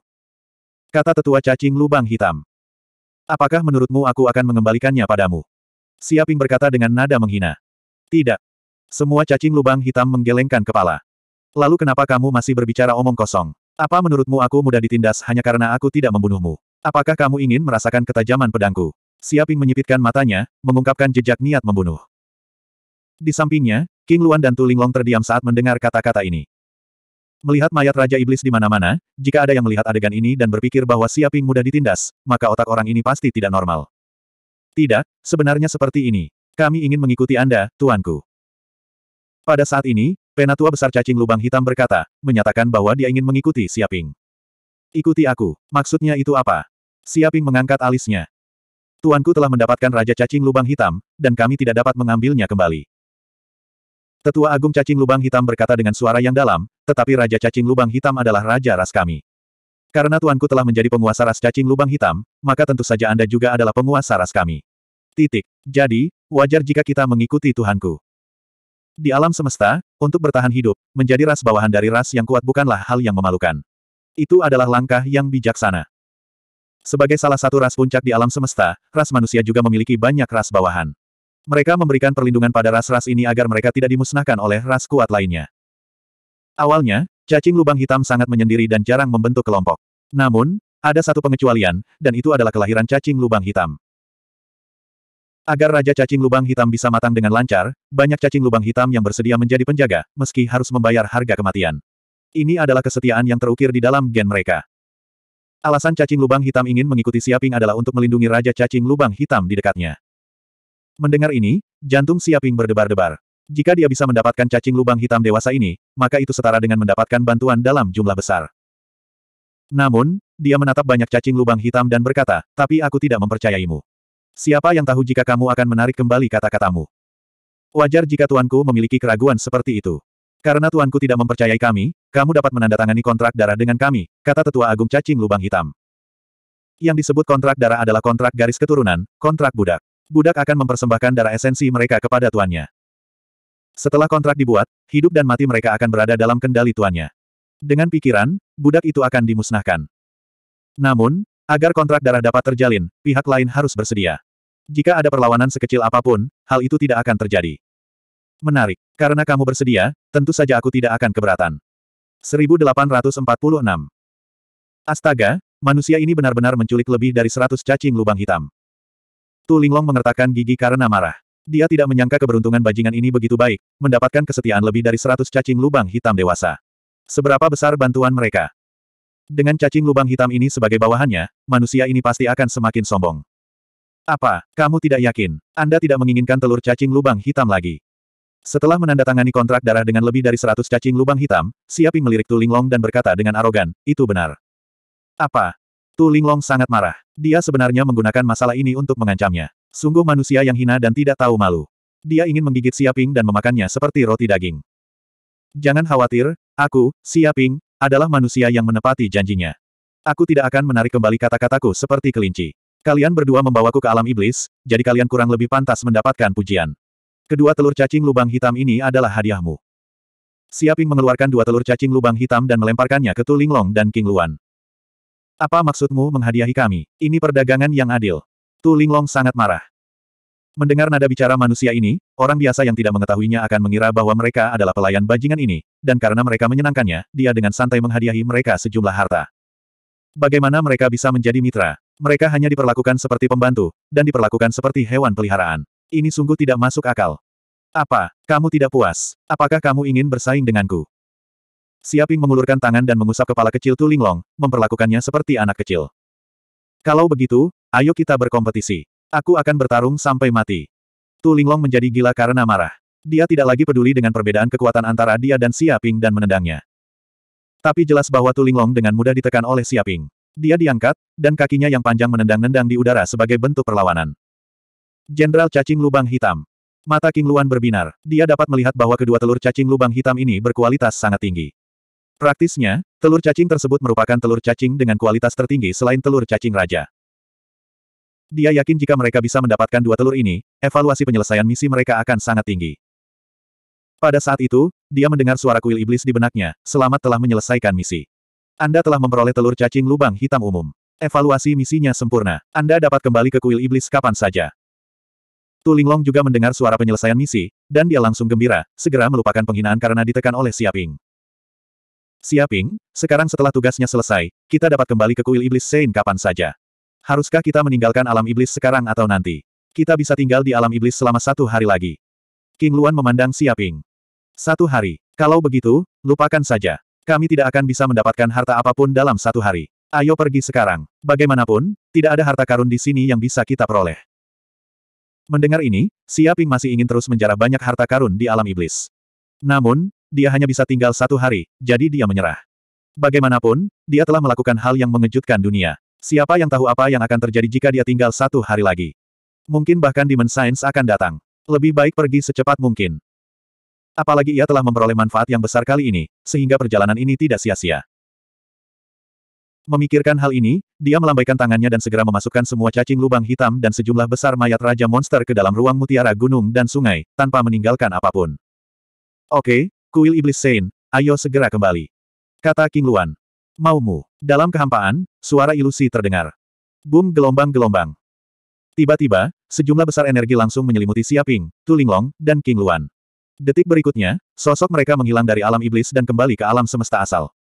Kata tetua cacing lubang hitam. Apakah menurutmu aku akan mengembalikannya padamu? Siaping berkata dengan nada menghina. Tidak, semua cacing lubang hitam menggelengkan kepala. Lalu kenapa kamu masih berbicara omong kosong? Apa menurutmu aku mudah ditindas hanya karena aku tidak membunuhmu? Apakah kamu ingin merasakan ketajaman pedangku? Siaping menyipitkan matanya, mengungkapkan jejak niat membunuh. Di sampingnya, King Luan dan Tu Linglong terdiam saat mendengar kata-kata ini. Melihat mayat Raja Iblis di mana-mana, jika ada yang melihat adegan ini dan berpikir bahwa Siaping mudah ditindas, maka otak orang ini pasti tidak normal. Tidak, sebenarnya seperti ini. Kami ingin mengikuti Anda, tuanku. Pada saat ini, penatua besar cacing lubang hitam berkata, menyatakan bahwa dia ingin mengikuti Siaping. Ikuti aku, maksudnya itu apa? Siaping mengangkat alisnya. Tuanku telah mendapatkan Raja Cacing Lubang Hitam, dan kami tidak dapat mengambilnya kembali. Tetua Agung Cacing Lubang Hitam berkata dengan suara yang dalam, tetapi Raja Cacing Lubang Hitam adalah raja ras kami. Karena tuanku telah menjadi penguasa ras cacing lubang hitam, maka tentu saja Anda juga adalah penguasa ras kami. Titik. Jadi, wajar jika kita mengikuti Tuhanku. Di alam semesta, untuk bertahan hidup, menjadi ras bawahan dari ras yang kuat bukanlah hal yang memalukan. Itu adalah langkah yang bijaksana. Sebagai salah satu ras puncak di alam semesta, ras manusia juga memiliki banyak ras bawahan. Mereka memberikan perlindungan pada ras-ras ini agar mereka tidak dimusnahkan oleh ras kuat lainnya. Awalnya, cacing lubang hitam sangat menyendiri dan jarang membentuk kelompok. Namun, ada satu pengecualian, dan itu adalah kelahiran cacing lubang hitam. Agar Raja Cacing Lubang Hitam bisa matang dengan lancar, banyak cacing lubang hitam yang bersedia menjadi penjaga, meski harus membayar harga kematian. Ini adalah kesetiaan yang terukir di dalam gen mereka. Alasan cacing lubang hitam ingin mengikuti Siaping adalah untuk melindungi Raja Cacing Lubang Hitam di dekatnya. Mendengar ini, jantung Siaping berdebar-debar. Jika dia bisa mendapatkan cacing lubang hitam dewasa ini, maka itu setara dengan mendapatkan bantuan dalam jumlah besar. Namun, dia menatap banyak cacing lubang hitam dan berkata, tapi aku tidak mempercayaimu. Siapa yang tahu jika kamu akan menarik kembali kata-katamu? Wajar jika tuanku memiliki keraguan seperti itu. Karena tuanku tidak mempercayai kami, kamu dapat menandatangani kontrak darah dengan kami, kata Tetua Agung Cacing Lubang Hitam. Yang disebut kontrak darah adalah kontrak garis keturunan, kontrak budak. Budak akan mempersembahkan darah esensi mereka kepada tuannya. Setelah kontrak dibuat, hidup dan mati mereka akan berada dalam kendali tuannya. Dengan pikiran, budak itu akan dimusnahkan. Namun, Agar kontrak darah dapat terjalin, pihak lain harus bersedia. Jika ada perlawanan sekecil apapun, hal itu tidak akan terjadi. Menarik. Karena kamu bersedia, tentu saja aku tidak akan keberatan. 1846 Astaga, manusia ini benar-benar menculik lebih dari 100 cacing lubang hitam. Tu Linglong mengertakkan gigi karena marah. Dia tidak menyangka keberuntungan bajingan ini begitu baik, mendapatkan kesetiaan lebih dari 100 cacing lubang hitam dewasa. Seberapa besar bantuan mereka? Dengan cacing lubang hitam ini sebagai bawahannya, manusia ini pasti akan semakin sombong. Apa, kamu tidak yakin? Anda tidak menginginkan telur cacing lubang hitam lagi. Setelah menandatangani kontrak darah dengan lebih dari seratus cacing lubang hitam, Siaping melirik Tu Linglong dan berkata dengan arogan, itu benar. Apa? Tu Linglong sangat marah. Dia sebenarnya menggunakan masalah ini untuk mengancamnya. Sungguh manusia yang hina dan tidak tahu malu. Dia ingin menggigit Siaping dan memakannya seperti roti daging. Jangan khawatir, aku, Siaping, adalah manusia yang menepati janjinya. Aku tidak akan menarik kembali kata-kataku seperti kelinci. Kalian berdua membawaku ke alam iblis, jadi kalian kurang lebih pantas mendapatkan pujian. Kedua telur cacing lubang hitam ini adalah hadiahmu. Siaping mengeluarkan dua telur cacing lubang hitam dan melemparkannya ke Tu Linglong dan King Luan. Apa maksudmu menghadiahi kami? Ini perdagangan yang adil. Tu Linglong sangat marah. Mendengar nada bicara manusia ini, orang biasa yang tidak mengetahuinya akan mengira bahwa mereka adalah pelayan bajingan ini, dan karena mereka menyenangkannya, dia dengan santai menghadiahi mereka sejumlah harta. Bagaimana mereka bisa menjadi mitra? Mereka hanya diperlakukan seperti pembantu, dan diperlakukan seperti hewan peliharaan. Ini sungguh tidak masuk akal. Apa, kamu tidak puas? Apakah kamu ingin bersaing denganku? Siaping mengulurkan tangan dan mengusap kepala kecil Tu Linglong, memperlakukannya seperti anak kecil. Kalau begitu, ayo kita berkompetisi. Aku akan bertarung sampai mati. Tu Linglong menjadi gila karena marah. Dia tidak lagi peduli dengan perbedaan kekuatan antara dia dan Siaping dan menendangnya. Tapi jelas bahwa Tu Linglong dengan mudah ditekan oleh Siaping. Dia diangkat, dan kakinya yang panjang menendang-nendang di udara sebagai bentuk perlawanan. Jenderal cacing lubang hitam. Mata King Luan berbinar. Dia dapat melihat bahwa kedua telur cacing lubang hitam ini berkualitas sangat tinggi. Praktisnya, telur cacing tersebut merupakan telur cacing dengan kualitas tertinggi selain telur cacing raja. Dia yakin jika mereka bisa mendapatkan dua telur ini, evaluasi penyelesaian misi mereka akan sangat tinggi. Pada saat itu, dia mendengar suara kuil iblis di benaknya, selamat telah menyelesaikan misi. Anda telah memperoleh telur cacing lubang hitam umum. Evaluasi misinya sempurna. Anda dapat kembali ke kuil iblis kapan saja. Tulinglong juga mendengar suara penyelesaian misi, dan dia langsung gembira, segera melupakan penghinaan karena ditekan oleh Siaping. Siaping, sekarang setelah tugasnya selesai, kita dapat kembali ke kuil iblis Sein kapan saja. Haruskah kita meninggalkan alam iblis sekarang atau nanti? Kita bisa tinggal di alam iblis selama satu hari lagi. King Luan memandang Siaping. Satu hari. Kalau begitu, lupakan saja. Kami tidak akan bisa mendapatkan harta apapun dalam satu hari. Ayo pergi sekarang. Bagaimanapun, tidak ada harta karun di sini yang bisa kita peroleh. Mendengar ini, Siaping masih ingin terus menjarah banyak harta karun di alam iblis. Namun, dia hanya bisa tinggal satu hari, jadi dia menyerah. Bagaimanapun, dia telah melakukan hal yang mengejutkan dunia. Siapa yang tahu apa yang akan terjadi jika dia tinggal satu hari lagi? Mungkin bahkan Demon Science akan datang. Lebih baik pergi secepat mungkin. Apalagi ia telah memperoleh manfaat yang besar kali ini, sehingga perjalanan ini tidak sia-sia. Memikirkan hal ini, dia melambaikan tangannya dan segera memasukkan semua cacing lubang hitam dan sejumlah besar mayat Raja Monster ke dalam ruang mutiara gunung dan sungai, tanpa meninggalkan apapun. Oke, kuil iblis Sein, ayo segera kembali. Kata King Luan. Maumu. Dalam kehampaan, suara ilusi terdengar. Boom gelombang-gelombang. Tiba-tiba, sejumlah besar energi langsung menyelimuti Siaping, Tulinglong, dan King Luan. Detik berikutnya, sosok mereka menghilang dari alam iblis dan kembali ke alam semesta asal.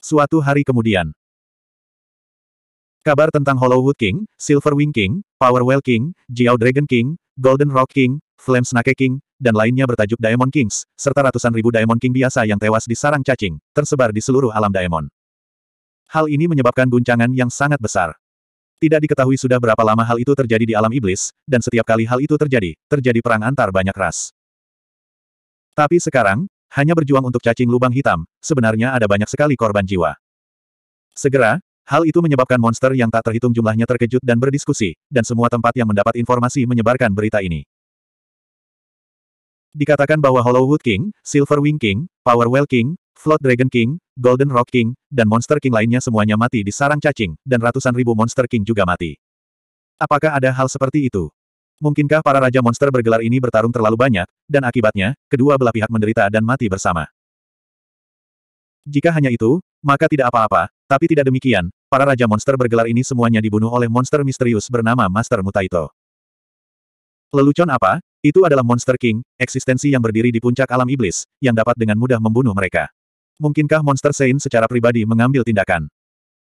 Suatu hari kemudian, kabar tentang Hollowwood King, Silver Wing King, Power Whale King, Jiao Dragon King, Golden Rock King, Flame Snake King, dan lainnya bertajuk Diamond Kings, serta ratusan ribu Diamond King biasa yang tewas di sarang cacing, tersebar di seluruh alam Diamond. Hal ini menyebabkan guncangan yang sangat besar. Tidak diketahui sudah berapa lama hal itu terjadi di alam iblis, dan setiap kali hal itu terjadi, terjadi perang antar banyak ras. Tapi sekarang, hanya berjuang untuk cacing lubang hitam, sebenarnya ada banyak sekali korban jiwa. Segera, hal itu menyebabkan monster yang tak terhitung jumlahnya terkejut dan berdiskusi, dan semua tempat yang mendapat informasi menyebarkan berita ini. Dikatakan bahwa Hollowwood King, Silverwing King, Powerwell King, Flood Dragon King, Golden Rock King, dan Monster King lainnya semuanya mati di sarang cacing, dan ratusan ribu Monster King juga mati. Apakah ada hal seperti itu? Mungkinkah para raja monster bergelar ini bertarung terlalu banyak, dan akibatnya, kedua belah pihak menderita dan mati bersama? Jika hanya itu, maka tidak apa-apa, tapi tidak demikian, para raja monster bergelar ini semuanya dibunuh oleh monster misterius bernama Master Mutaito. Lelucon apa? Itu adalah Monster King, eksistensi yang berdiri di puncak alam iblis, yang dapat dengan mudah membunuh mereka. Mungkinkah Monster Saint secara pribadi mengambil tindakan?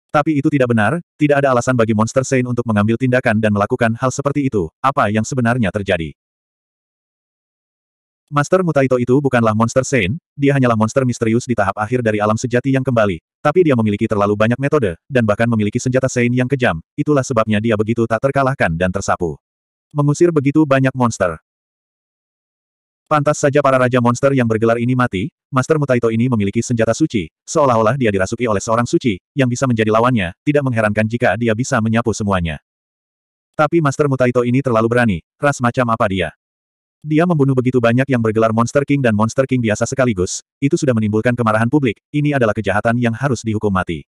Tapi itu tidak benar, tidak ada alasan bagi monster Saint untuk mengambil tindakan dan melakukan hal seperti itu, apa yang sebenarnya terjadi. Master Mutaito itu bukanlah monster Saint, dia hanyalah monster misterius di tahap akhir dari alam sejati yang kembali, tapi dia memiliki terlalu banyak metode, dan bahkan memiliki senjata Saint yang kejam, itulah sebabnya dia begitu tak terkalahkan dan tersapu. Mengusir begitu banyak monster, Pantas saja para raja monster yang bergelar ini mati, Master Mutaito ini memiliki senjata suci, seolah-olah dia dirasuki oleh seorang suci, yang bisa menjadi lawannya, tidak mengherankan jika dia bisa menyapu semuanya. Tapi Master Mutaito ini terlalu berani, ras macam apa dia? Dia membunuh begitu banyak yang bergelar Monster King dan Monster King biasa sekaligus, itu sudah menimbulkan kemarahan publik, ini adalah kejahatan yang harus dihukum mati.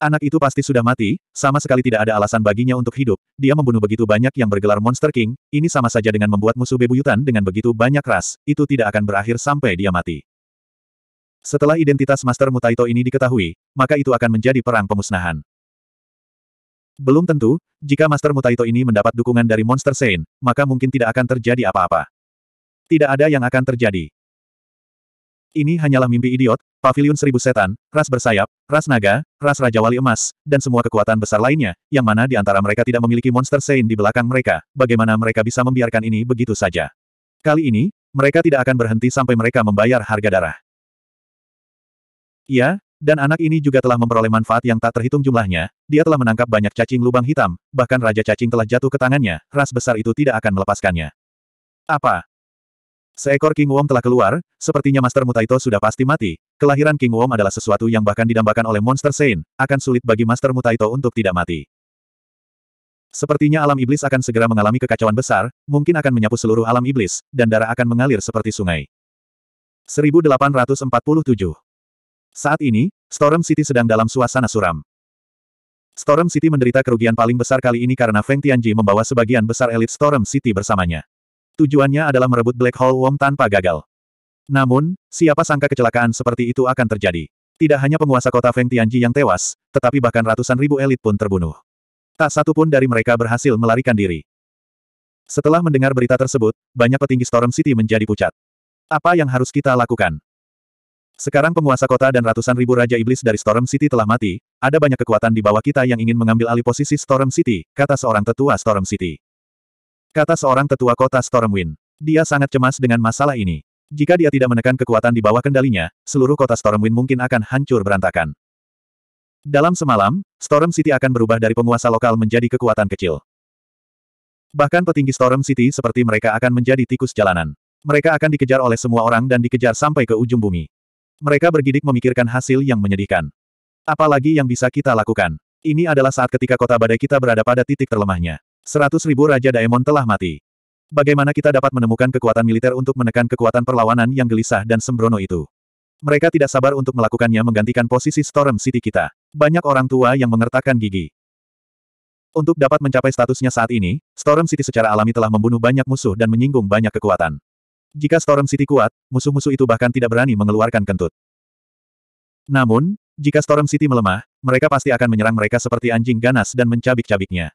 Anak itu pasti sudah mati, sama sekali tidak ada alasan baginya untuk hidup, dia membunuh begitu banyak yang bergelar Monster King, ini sama saja dengan membuat musuh bebuyutan dengan begitu banyak ras, itu tidak akan berakhir sampai dia mati. Setelah identitas Master Mutaito ini diketahui, maka itu akan menjadi perang pemusnahan. Belum tentu, jika Master Mutaito ini mendapat dukungan dari Monster Saint, maka mungkin tidak akan terjadi apa-apa. Tidak ada yang akan terjadi. Ini hanyalah mimpi idiot, pavilion seribu setan, ras bersayap, ras naga, ras Raja Wali Emas, dan semua kekuatan besar lainnya, yang mana di antara mereka tidak memiliki monster sein di belakang mereka, bagaimana mereka bisa membiarkan ini begitu saja. Kali ini, mereka tidak akan berhenti sampai mereka membayar harga darah. Iya, dan anak ini juga telah memperoleh manfaat yang tak terhitung jumlahnya, dia telah menangkap banyak cacing lubang hitam, bahkan Raja Cacing telah jatuh ke tangannya, ras besar itu tidak akan melepaskannya. Apa? Seekor King Wong telah keluar, sepertinya Master Mutaito sudah pasti mati. Kelahiran King Wong adalah sesuatu yang bahkan didambakan oleh Monster Saint, akan sulit bagi Master Mutaito untuk tidak mati. Sepertinya alam iblis akan segera mengalami kekacauan besar, mungkin akan menyapu seluruh alam iblis, dan darah akan mengalir seperti sungai. 1847 Saat ini, Storm City sedang dalam suasana suram. Storm City menderita kerugian paling besar kali ini karena Feng Tianji membawa sebagian besar elit Storm City bersamanya tujuannya adalah merebut Black Hole Worm tanpa gagal. Namun, siapa sangka kecelakaan seperti itu akan terjadi. Tidak hanya penguasa kota Feng Tianji yang tewas, tetapi bahkan ratusan ribu elit pun terbunuh. Tak satu pun dari mereka berhasil melarikan diri. Setelah mendengar berita tersebut, banyak petinggi Storm City menjadi pucat. Apa yang harus kita lakukan? Sekarang penguasa kota dan ratusan ribu raja iblis dari Storm City telah mati, ada banyak kekuatan di bawah kita yang ingin mengambil alih posisi Storm City, kata seorang tetua Storm City. Kata seorang tetua kota Stormwind. Dia sangat cemas dengan masalah ini. Jika dia tidak menekan kekuatan di bawah kendalinya, seluruh kota Stormwind mungkin akan hancur berantakan. Dalam semalam, Storm City akan berubah dari penguasa lokal menjadi kekuatan kecil. Bahkan petinggi Storm City seperti mereka akan menjadi tikus jalanan. Mereka akan dikejar oleh semua orang dan dikejar sampai ke ujung bumi. Mereka bergidik memikirkan hasil yang menyedihkan. Apalagi yang bisa kita lakukan? Ini adalah saat ketika kota badai kita berada pada titik terlemahnya. Seratus ribu Raja Daemon telah mati. Bagaimana kita dapat menemukan kekuatan militer untuk menekan kekuatan perlawanan yang gelisah dan sembrono itu? Mereka tidak sabar untuk melakukannya menggantikan posisi Storm City kita. Banyak orang tua yang mengertakkan gigi. Untuk dapat mencapai statusnya saat ini, Storm City secara alami telah membunuh banyak musuh dan menyinggung banyak kekuatan. Jika Storm City kuat, musuh-musuh itu bahkan tidak berani mengeluarkan kentut. Namun, jika Storm City melemah, mereka pasti akan menyerang mereka seperti anjing ganas dan mencabik-cabiknya.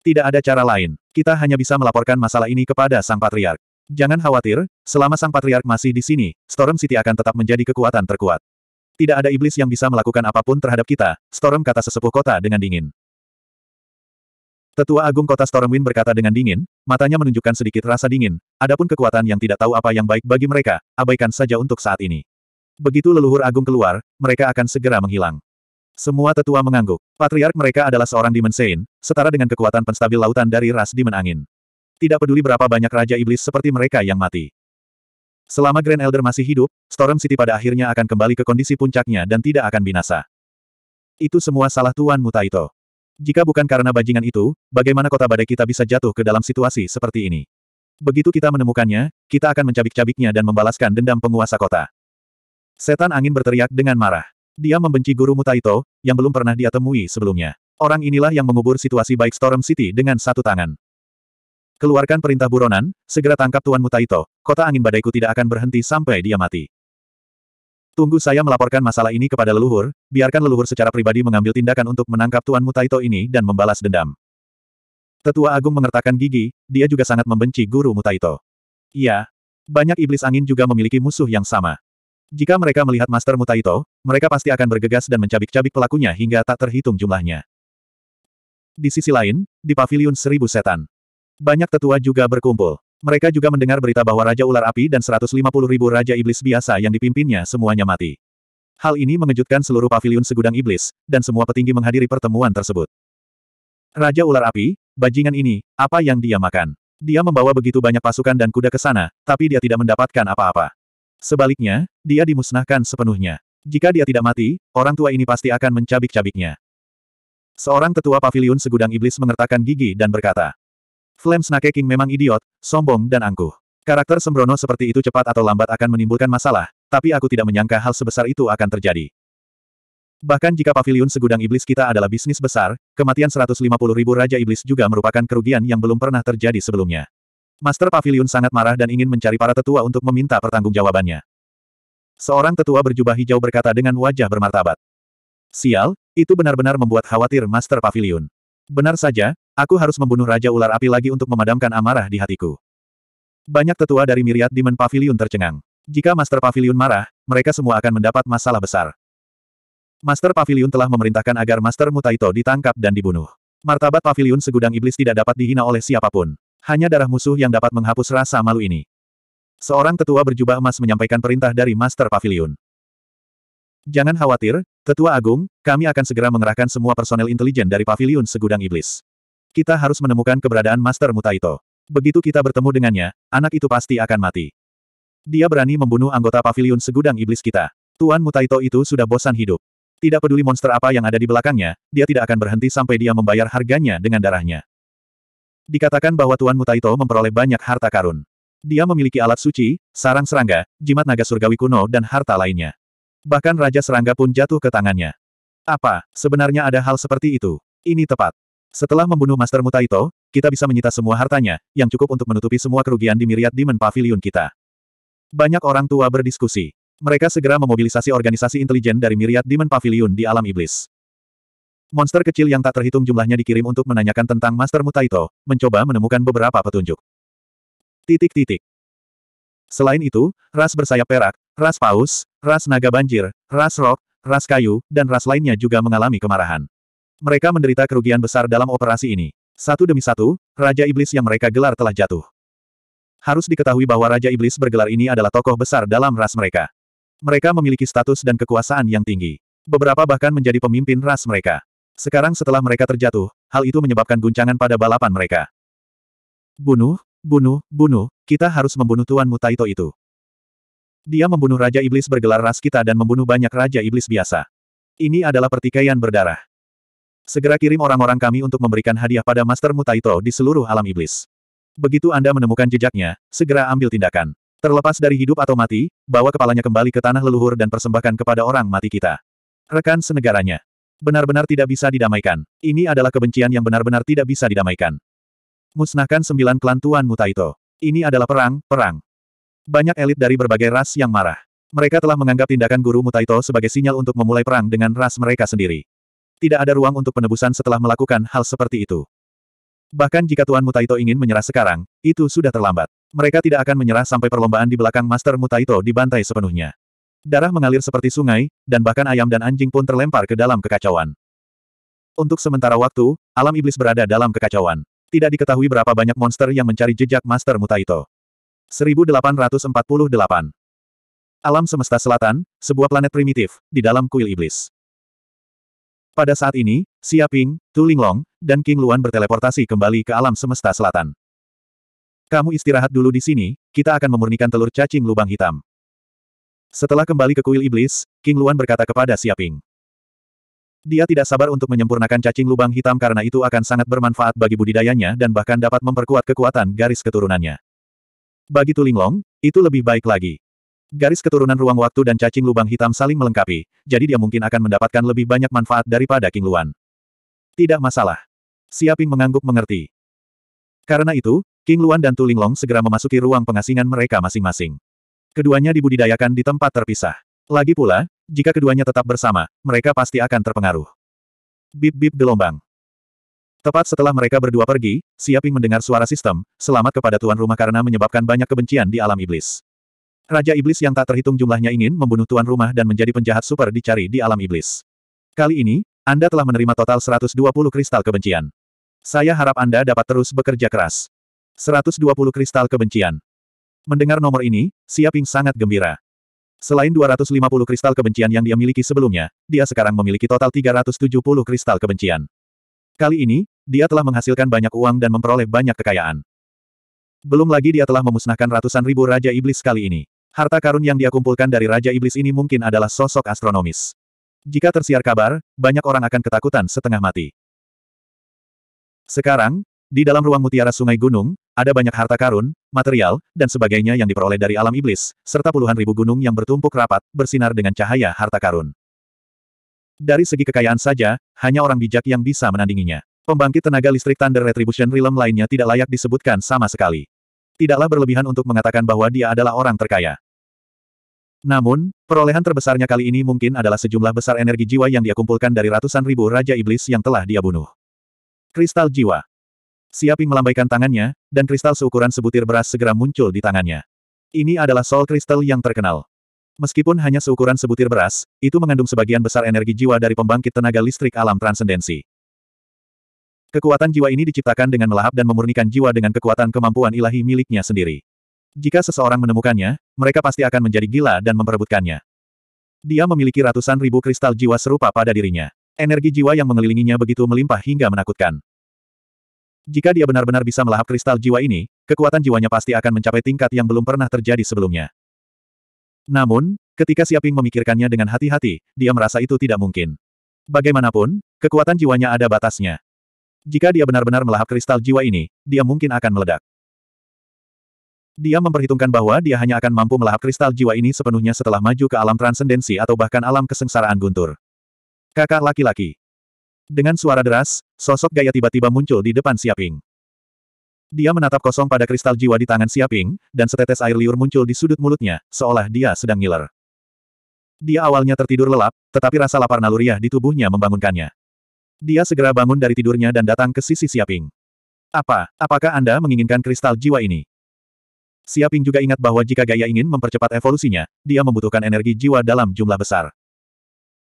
Tidak ada cara lain. Kita hanya bisa melaporkan masalah ini kepada Sang Patriark. Jangan khawatir, selama Sang Patriark masih di sini, Storm City akan tetap menjadi kekuatan terkuat. Tidak ada iblis yang bisa melakukan apapun terhadap kita, Storm kata sesepuh kota dengan dingin. Tetua Agung Kota Stormwind berkata dengan dingin, matanya menunjukkan sedikit rasa dingin, adapun kekuatan yang tidak tahu apa yang baik bagi mereka, abaikan saja untuk saat ini. Begitu leluhur agung keluar, mereka akan segera menghilang. Semua tetua mengangguk. Patriark mereka adalah seorang Demon setara dengan kekuatan penstabil lautan dari ras Demon Angin. Tidak peduli berapa banyak Raja Iblis seperti mereka yang mati. Selama Grand Elder masih hidup, Storm City pada akhirnya akan kembali ke kondisi puncaknya dan tidak akan binasa. Itu semua salah Tuan Mutaito. Jika bukan karena bajingan itu, bagaimana kota badai kita bisa jatuh ke dalam situasi seperti ini? Begitu kita menemukannya, kita akan mencabik-cabiknya dan membalaskan dendam penguasa kota. Setan angin berteriak dengan marah. Dia membenci guru Mutaito, yang belum pernah dia temui sebelumnya. Orang inilah yang mengubur situasi baik Storm City dengan satu tangan. Keluarkan perintah buronan, segera tangkap Tuan Mutaito, kota angin badaiku tidak akan berhenti sampai dia mati. Tunggu saya melaporkan masalah ini kepada leluhur, biarkan leluhur secara pribadi mengambil tindakan untuk menangkap Tuan Mutaito ini dan membalas dendam. Tetua Agung mengertakkan gigi, dia juga sangat membenci guru Mutaito. Iya, banyak iblis angin juga memiliki musuh yang sama. Jika mereka melihat Master Mutaito, mereka pasti akan bergegas dan mencabik-cabik pelakunya hingga tak terhitung jumlahnya. Di sisi lain, di Paviliun Seribu Setan. Banyak tetua juga berkumpul. Mereka juga mendengar berita bahwa Raja Ular Api dan 150 ribu Raja Iblis biasa yang dipimpinnya semuanya mati. Hal ini mengejutkan seluruh paviliun segudang iblis, dan semua petinggi menghadiri pertemuan tersebut. Raja Ular Api, bajingan ini, apa yang dia makan? Dia membawa begitu banyak pasukan dan kuda ke sana, tapi dia tidak mendapatkan apa-apa. Sebaliknya, dia dimusnahkan sepenuhnya. Jika dia tidak mati, orang tua ini pasti akan mencabik-cabiknya. Seorang tetua pavilion segudang iblis mengertakkan gigi dan berkata, Flame Snake King memang idiot, sombong dan angkuh. Karakter sembrono seperti itu cepat atau lambat akan menimbulkan masalah, tapi aku tidak menyangka hal sebesar itu akan terjadi. Bahkan jika pavilion segudang iblis kita adalah bisnis besar, kematian 150 ribu Raja Iblis juga merupakan kerugian yang belum pernah terjadi sebelumnya. Master Pavilion sangat marah dan ingin mencari para tetua untuk meminta pertanggungjawabannya. Seorang tetua berjubah hijau berkata dengan wajah bermartabat. Sial, itu benar-benar membuat khawatir Master Pavilion. Benar saja, aku harus membunuh Raja Ular Api lagi untuk memadamkan amarah di hatiku. Banyak tetua dari Miriat Demon Pavilion tercengang. Jika Master Pavilion marah, mereka semua akan mendapat masalah besar. Master Pavilion telah memerintahkan agar Master Mutaito ditangkap dan dibunuh. Martabat Pavilion segudang iblis tidak dapat dihina oleh siapapun. Hanya darah musuh yang dapat menghapus rasa malu ini. Seorang tetua berjubah emas menyampaikan perintah dari Master Pavilion. Jangan khawatir, Tetua Agung, kami akan segera mengerahkan semua personel intelijen dari pavilion segudang iblis. Kita harus menemukan keberadaan Master Mutaito. Begitu kita bertemu dengannya, anak itu pasti akan mati. Dia berani membunuh anggota pavilion segudang iblis kita. Tuan Mutaito itu sudah bosan hidup. Tidak peduli monster apa yang ada di belakangnya, dia tidak akan berhenti sampai dia membayar harganya dengan darahnya. Dikatakan bahwa Tuan Mutaito memperoleh banyak harta karun. Dia memiliki alat suci, sarang serangga, jimat naga surgawi kuno dan harta lainnya. Bahkan Raja Serangga pun jatuh ke tangannya. Apa, sebenarnya ada hal seperti itu? Ini tepat. Setelah membunuh Master Mutaito, kita bisa menyita semua hartanya, yang cukup untuk menutupi semua kerugian di Myriad Demon Pavilion kita. Banyak orang tua berdiskusi. Mereka segera memobilisasi organisasi intelijen dari Myriad Demon Pavilion di alam iblis. Monster kecil yang tak terhitung jumlahnya dikirim untuk menanyakan tentang Master Mutaito, mencoba menemukan beberapa petunjuk. Titik-titik. Selain itu, ras bersayap perak, ras paus, ras naga banjir, ras rok, ras kayu, dan ras lainnya juga mengalami kemarahan. Mereka menderita kerugian besar dalam operasi ini. Satu demi satu, Raja Iblis yang mereka gelar telah jatuh. Harus diketahui bahwa Raja Iblis bergelar ini adalah tokoh besar dalam ras mereka. Mereka memiliki status dan kekuasaan yang tinggi. Beberapa bahkan menjadi pemimpin ras mereka. Sekarang setelah mereka terjatuh, hal itu menyebabkan guncangan pada balapan mereka. Bunuh, bunuh, bunuh, kita harus membunuh Tuan Mutaito itu. Dia membunuh Raja Iblis bergelar ras kita dan membunuh banyak Raja Iblis biasa. Ini adalah pertikaian berdarah. Segera kirim orang-orang kami untuk memberikan hadiah pada Master Mutaito di seluruh alam iblis. Begitu Anda menemukan jejaknya, segera ambil tindakan. Terlepas dari hidup atau mati, bawa kepalanya kembali ke tanah leluhur dan persembahkan kepada orang mati kita. Rekan senegaranya. Benar-benar tidak bisa didamaikan. Ini adalah kebencian yang benar-benar tidak bisa didamaikan. Musnahkan sembilan klan Tuan Mutaito. Ini adalah perang, perang. Banyak elit dari berbagai ras yang marah. Mereka telah menganggap tindakan guru Mutaito sebagai sinyal untuk memulai perang dengan ras mereka sendiri. Tidak ada ruang untuk penebusan setelah melakukan hal seperti itu. Bahkan jika Tuan Mutaito ingin menyerah sekarang, itu sudah terlambat. Mereka tidak akan menyerah sampai perlombaan di belakang Master Mutaito dibantai sepenuhnya. Darah mengalir seperti sungai, dan bahkan ayam dan anjing pun terlempar ke dalam kekacauan. Untuk sementara waktu, alam iblis berada dalam kekacauan. Tidak diketahui berapa banyak monster yang mencari jejak Master Mutaito. 1848 Alam semesta selatan, sebuah planet primitif, di dalam kuil iblis. Pada saat ini, Xia Ping, Tu Linglong, dan King Luan berteleportasi kembali ke alam semesta selatan. Kamu istirahat dulu di sini, kita akan memurnikan telur cacing lubang hitam. Setelah kembali ke kuil iblis, King Luan berkata kepada Siaping. Dia tidak sabar untuk menyempurnakan cacing lubang hitam karena itu akan sangat bermanfaat bagi budidayanya dan bahkan dapat memperkuat kekuatan garis keturunannya. Bagi Tulinglong, itu lebih baik lagi. Garis keturunan ruang waktu dan cacing lubang hitam saling melengkapi, jadi dia mungkin akan mendapatkan lebih banyak manfaat daripada King Luan. Tidak masalah. Siaping mengangguk mengerti. Karena itu, King Luan dan Tulinglong segera memasuki ruang pengasingan mereka masing-masing. Keduanya dibudidayakan di tempat terpisah. Lagi pula, jika keduanya tetap bersama, mereka pasti akan terpengaruh. Bip-bip gelombang. Tepat setelah mereka berdua pergi, Siaping mendengar suara sistem, selamat kepada tuan rumah karena menyebabkan banyak kebencian di alam iblis. Raja iblis yang tak terhitung jumlahnya ingin membunuh tuan rumah dan menjadi penjahat super dicari di alam iblis. Kali ini, Anda telah menerima total 120 kristal kebencian. Saya harap Anda dapat terus bekerja keras. 120 kristal kebencian. Mendengar nomor ini, Siaping sangat gembira. Selain 250 kristal kebencian yang dia miliki sebelumnya, dia sekarang memiliki total 370 kristal kebencian. Kali ini, dia telah menghasilkan banyak uang dan memperoleh banyak kekayaan. Belum lagi dia telah memusnahkan ratusan ribu Raja Iblis kali ini. Harta karun yang dia kumpulkan dari Raja Iblis ini mungkin adalah sosok astronomis. Jika tersiar kabar, banyak orang akan ketakutan setengah mati. Sekarang, di dalam ruang mutiara sungai gunung, ada banyak harta karun, material, dan sebagainya yang diperoleh dari alam iblis, serta puluhan ribu gunung yang bertumpuk rapat, bersinar dengan cahaya harta karun. Dari segi kekayaan saja, hanya orang bijak yang bisa menandinginya. Pembangkit tenaga listrik Thunder Retribution Realm lainnya tidak layak disebutkan sama sekali. Tidaklah berlebihan untuk mengatakan bahwa dia adalah orang terkaya. Namun, perolehan terbesarnya kali ini mungkin adalah sejumlah besar energi jiwa yang dia kumpulkan dari ratusan ribu Raja Iblis yang telah dia bunuh. Kristal Jiwa Siaping melambaikan tangannya, dan kristal seukuran sebutir beras segera muncul di tangannya. Ini adalah soul kristal yang terkenal. Meskipun hanya seukuran sebutir beras, itu mengandung sebagian besar energi jiwa dari pembangkit tenaga listrik alam transendensi. Kekuatan jiwa ini diciptakan dengan melahap dan memurnikan jiwa dengan kekuatan kemampuan ilahi miliknya sendiri. Jika seseorang menemukannya, mereka pasti akan menjadi gila dan memperebutkannya. Dia memiliki ratusan ribu kristal jiwa serupa pada dirinya. Energi jiwa yang mengelilinginya begitu melimpah hingga menakutkan. Jika dia benar-benar bisa melahap kristal jiwa ini, kekuatan jiwanya pasti akan mencapai tingkat yang belum pernah terjadi sebelumnya. Namun, ketika Siaping memikirkannya dengan hati-hati, dia merasa itu tidak mungkin. Bagaimanapun, kekuatan jiwanya ada batasnya. Jika dia benar-benar melahap kristal jiwa ini, dia mungkin akan meledak. Dia memperhitungkan bahwa dia hanya akan mampu melahap kristal jiwa ini sepenuhnya setelah maju ke alam transendensi atau bahkan alam kesengsaraan guntur. Kakak laki-laki. Dengan suara deras, sosok gaya tiba-tiba muncul di depan Siaping. Dia menatap kosong pada kristal jiwa di tangan Siaping, dan setetes air liur muncul di sudut mulutnya, seolah dia sedang ngiler. Dia awalnya tertidur lelap, tetapi rasa lapar naluriah di tubuhnya membangunkannya. Dia segera bangun dari tidurnya dan datang ke sisi Siaping. Apa, apakah Anda menginginkan kristal jiwa ini? Siaping juga ingat bahwa jika gaya ingin mempercepat evolusinya, dia membutuhkan energi jiwa dalam jumlah besar.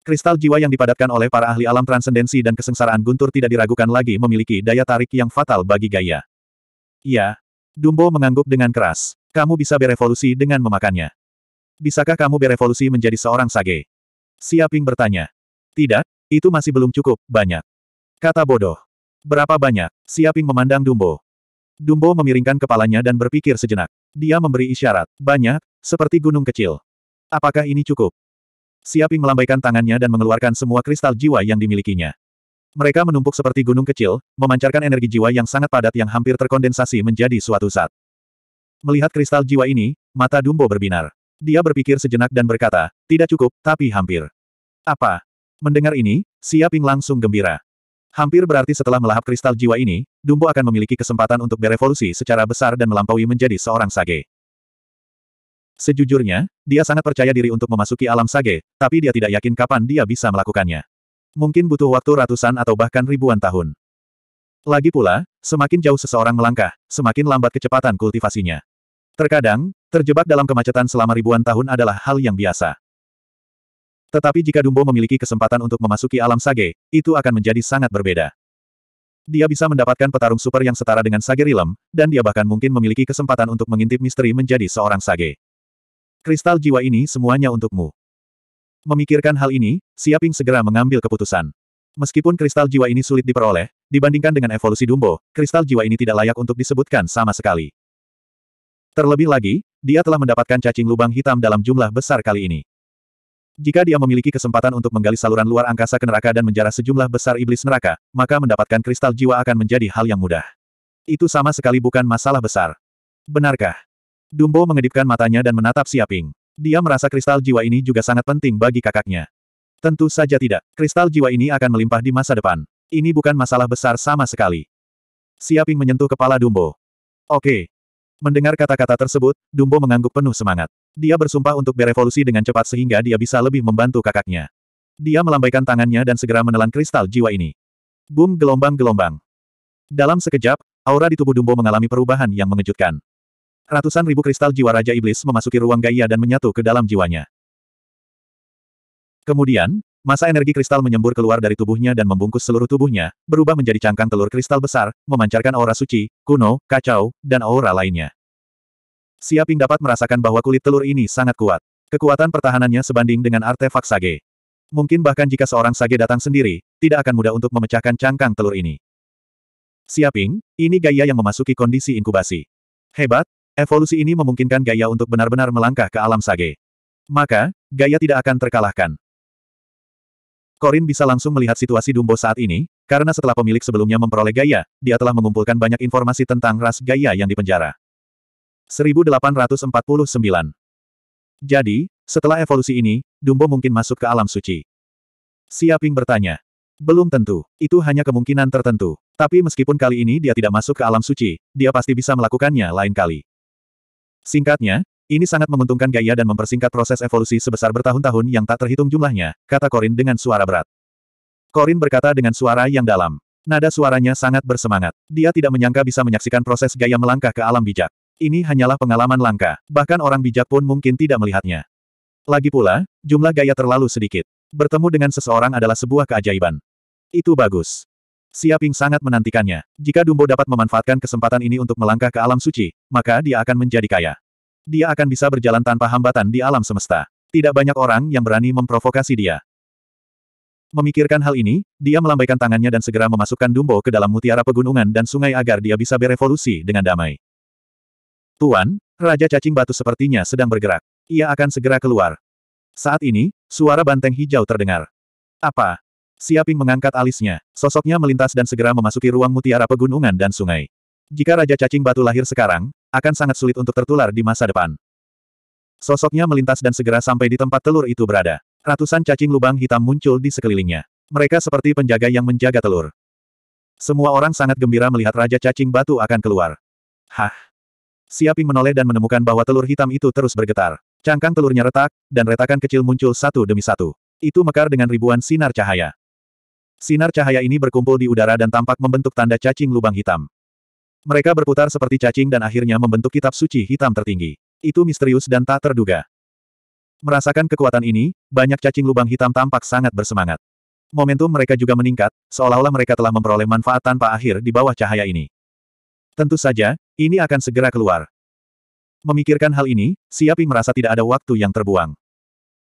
Kristal jiwa yang dipadatkan oleh para ahli alam transendensi dan kesengsaraan guntur tidak diragukan lagi memiliki daya tarik yang fatal bagi Gaia. Iya. Dumbo mengangguk dengan keras. Kamu bisa berevolusi dengan memakannya. Bisakah kamu berevolusi menjadi seorang sage? Siaping bertanya. Tidak, itu masih belum cukup, banyak. Kata bodoh. Berapa banyak? Siaping memandang Dumbo. Dumbo memiringkan kepalanya dan berpikir sejenak. Dia memberi isyarat, banyak, seperti gunung kecil. Apakah ini cukup? Siaping melambaikan tangannya dan mengeluarkan semua kristal jiwa yang dimilikinya. Mereka menumpuk seperti gunung kecil, memancarkan energi jiwa yang sangat padat yang hampir terkondensasi menjadi suatu zat. Melihat kristal jiwa ini, mata Dumbo berbinar. Dia berpikir sejenak dan berkata, tidak cukup, tapi hampir. Apa? Mendengar ini, Siaping langsung gembira. Hampir berarti setelah melahap kristal jiwa ini, Dumbo akan memiliki kesempatan untuk berevolusi secara besar dan melampaui menjadi seorang sage. Sejujurnya, dia sangat percaya diri untuk memasuki alam sage, tapi dia tidak yakin kapan dia bisa melakukannya. Mungkin butuh waktu ratusan atau bahkan ribuan tahun. Lagi pula, semakin jauh seseorang melangkah, semakin lambat kecepatan kultivasinya. Terkadang, terjebak dalam kemacetan selama ribuan tahun adalah hal yang biasa. Tetapi jika Dumbo memiliki kesempatan untuk memasuki alam sage, itu akan menjadi sangat berbeda. Dia bisa mendapatkan petarung super yang setara dengan sage rilem, dan dia bahkan mungkin memiliki kesempatan untuk mengintip misteri menjadi seorang sage. Kristal jiwa ini semuanya untukmu. Memikirkan hal ini, Siaping segera mengambil keputusan. Meskipun kristal jiwa ini sulit diperoleh, dibandingkan dengan evolusi Dumbo, kristal jiwa ini tidak layak untuk disebutkan sama sekali. Terlebih lagi, dia telah mendapatkan cacing lubang hitam dalam jumlah besar kali ini. Jika dia memiliki kesempatan untuk menggali saluran luar angkasa ke neraka dan menjarah sejumlah besar iblis neraka, maka mendapatkan kristal jiwa akan menjadi hal yang mudah. Itu sama sekali bukan masalah besar. Benarkah? Dumbo mengedipkan matanya dan menatap Siaping. Dia merasa kristal jiwa ini juga sangat penting bagi kakaknya. Tentu saja tidak. Kristal jiwa ini akan melimpah di masa depan. Ini bukan masalah besar sama sekali. Siaping menyentuh kepala Dumbo. Oke. Mendengar kata-kata tersebut, Dumbo mengangguk penuh semangat. Dia bersumpah untuk berevolusi dengan cepat sehingga dia bisa lebih membantu kakaknya. Dia melambaikan tangannya dan segera menelan kristal jiwa ini. Boom gelombang-gelombang. Dalam sekejap, aura di tubuh Dumbo mengalami perubahan yang mengejutkan. Ratusan ribu kristal jiwa Raja Iblis memasuki ruang Gaia dan menyatu ke dalam jiwanya. Kemudian, masa energi kristal menyembur keluar dari tubuhnya dan membungkus seluruh tubuhnya, berubah menjadi cangkang telur kristal besar, memancarkan aura suci, kuno, kacau, dan aura lainnya. Siaping dapat merasakan bahwa kulit telur ini sangat kuat. Kekuatan pertahanannya sebanding dengan artefak sage. Mungkin bahkan jika seorang sage datang sendiri, tidak akan mudah untuk memecahkan cangkang telur ini. Siaping, ini gaya yang memasuki kondisi inkubasi. Hebat, Evolusi ini memungkinkan Gaia untuk benar-benar melangkah ke alam sage. Maka, Gaia tidak akan terkalahkan. Korin bisa langsung melihat situasi Dumbo saat ini, karena setelah pemilik sebelumnya memperoleh Gaia, dia telah mengumpulkan banyak informasi tentang ras Gaia yang dipenjara. 1849 Jadi, setelah evolusi ini, Dumbo mungkin masuk ke alam suci. Siaping bertanya. Belum tentu. Itu hanya kemungkinan tertentu. Tapi meskipun kali ini dia tidak masuk ke alam suci, dia pasti bisa melakukannya lain kali. Singkatnya, ini sangat menguntungkan gaya dan mempersingkat proses evolusi sebesar bertahun-tahun yang tak terhitung jumlahnya, kata Korin dengan suara berat. Korin berkata dengan suara yang dalam. Nada suaranya sangat bersemangat. Dia tidak menyangka bisa menyaksikan proses gaya melangkah ke alam bijak. Ini hanyalah pengalaman langka, bahkan orang bijak pun mungkin tidak melihatnya. Lagi pula, jumlah gaya terlalu sedikit. Bertemu dengan seseorang adalah sebuah keajaiban. Itu bagus. Siaping sangat menantikannya. Jika Dumbo dapat memanfaatkan kesempatan ini untuk melangkah ke alam suci, maka dia akan menjadi kaya. Dia akan bisa berjalan tanpa hambatan di alam semesta. Tidak banyak orang yang berani memprovokasi dia. Memikirkan hal ini, dia melambaikan tangannya dan segera memasukkan Dumbo ke dalam mutiara pegunungan dan sungai agar dia bisa berevolusi dengan damai. Tuan, Raja Cacing Batu sepertinya sedang bergerak. Ia akan segera keluar. Saat ini, suara banteng hijau terdengar. Apa? Siaping mengangkat alisnya, sosoknya melintas dan segera memasuki ruang mutiara pegunungan dan sungai. Jika Raja Cacing Batu lahir sekarang, akan sangat sulit untuk tertular di masa depan. Sosoknya melintas dan segera sampai di tempat telur itu berada. Ratusan cacing lubang hitam muncul di sekelilingnya. Mereka seperti penjaga yang menjaga telur. Semua orang sangat gembira melihat Raja Cacing Batu akan keluar. Hah! Siaping menoleh dan menemukan bahwa telur hitam itu terus bergetar. Cangkang telurnya retak, dan retakan kecil muncul satu demi satu. Itu mekar dengan ribuan sinar cahaya. Sinar cahaya ini berkumpul di udara dan tampak membentuk tanda cacing lubang hitam. Mereka berputar seperti cacing dan akhirnya membentuk kitab suci hitam tertinggi. Itu misterius dan tak terduga. Merasakan kekuatan ini, banyak cacing lubang hitam tampak sangat bersemangat. Momentum mereka juga meningkat, seolah-olah mereka telah memperoleh manfaat tanpa akhir di bawah cahaya ini. Tentu saja, ini akan segera keluar. Memikirkan hal ini, Siaping merasa tidak ada waktu yang terbuang.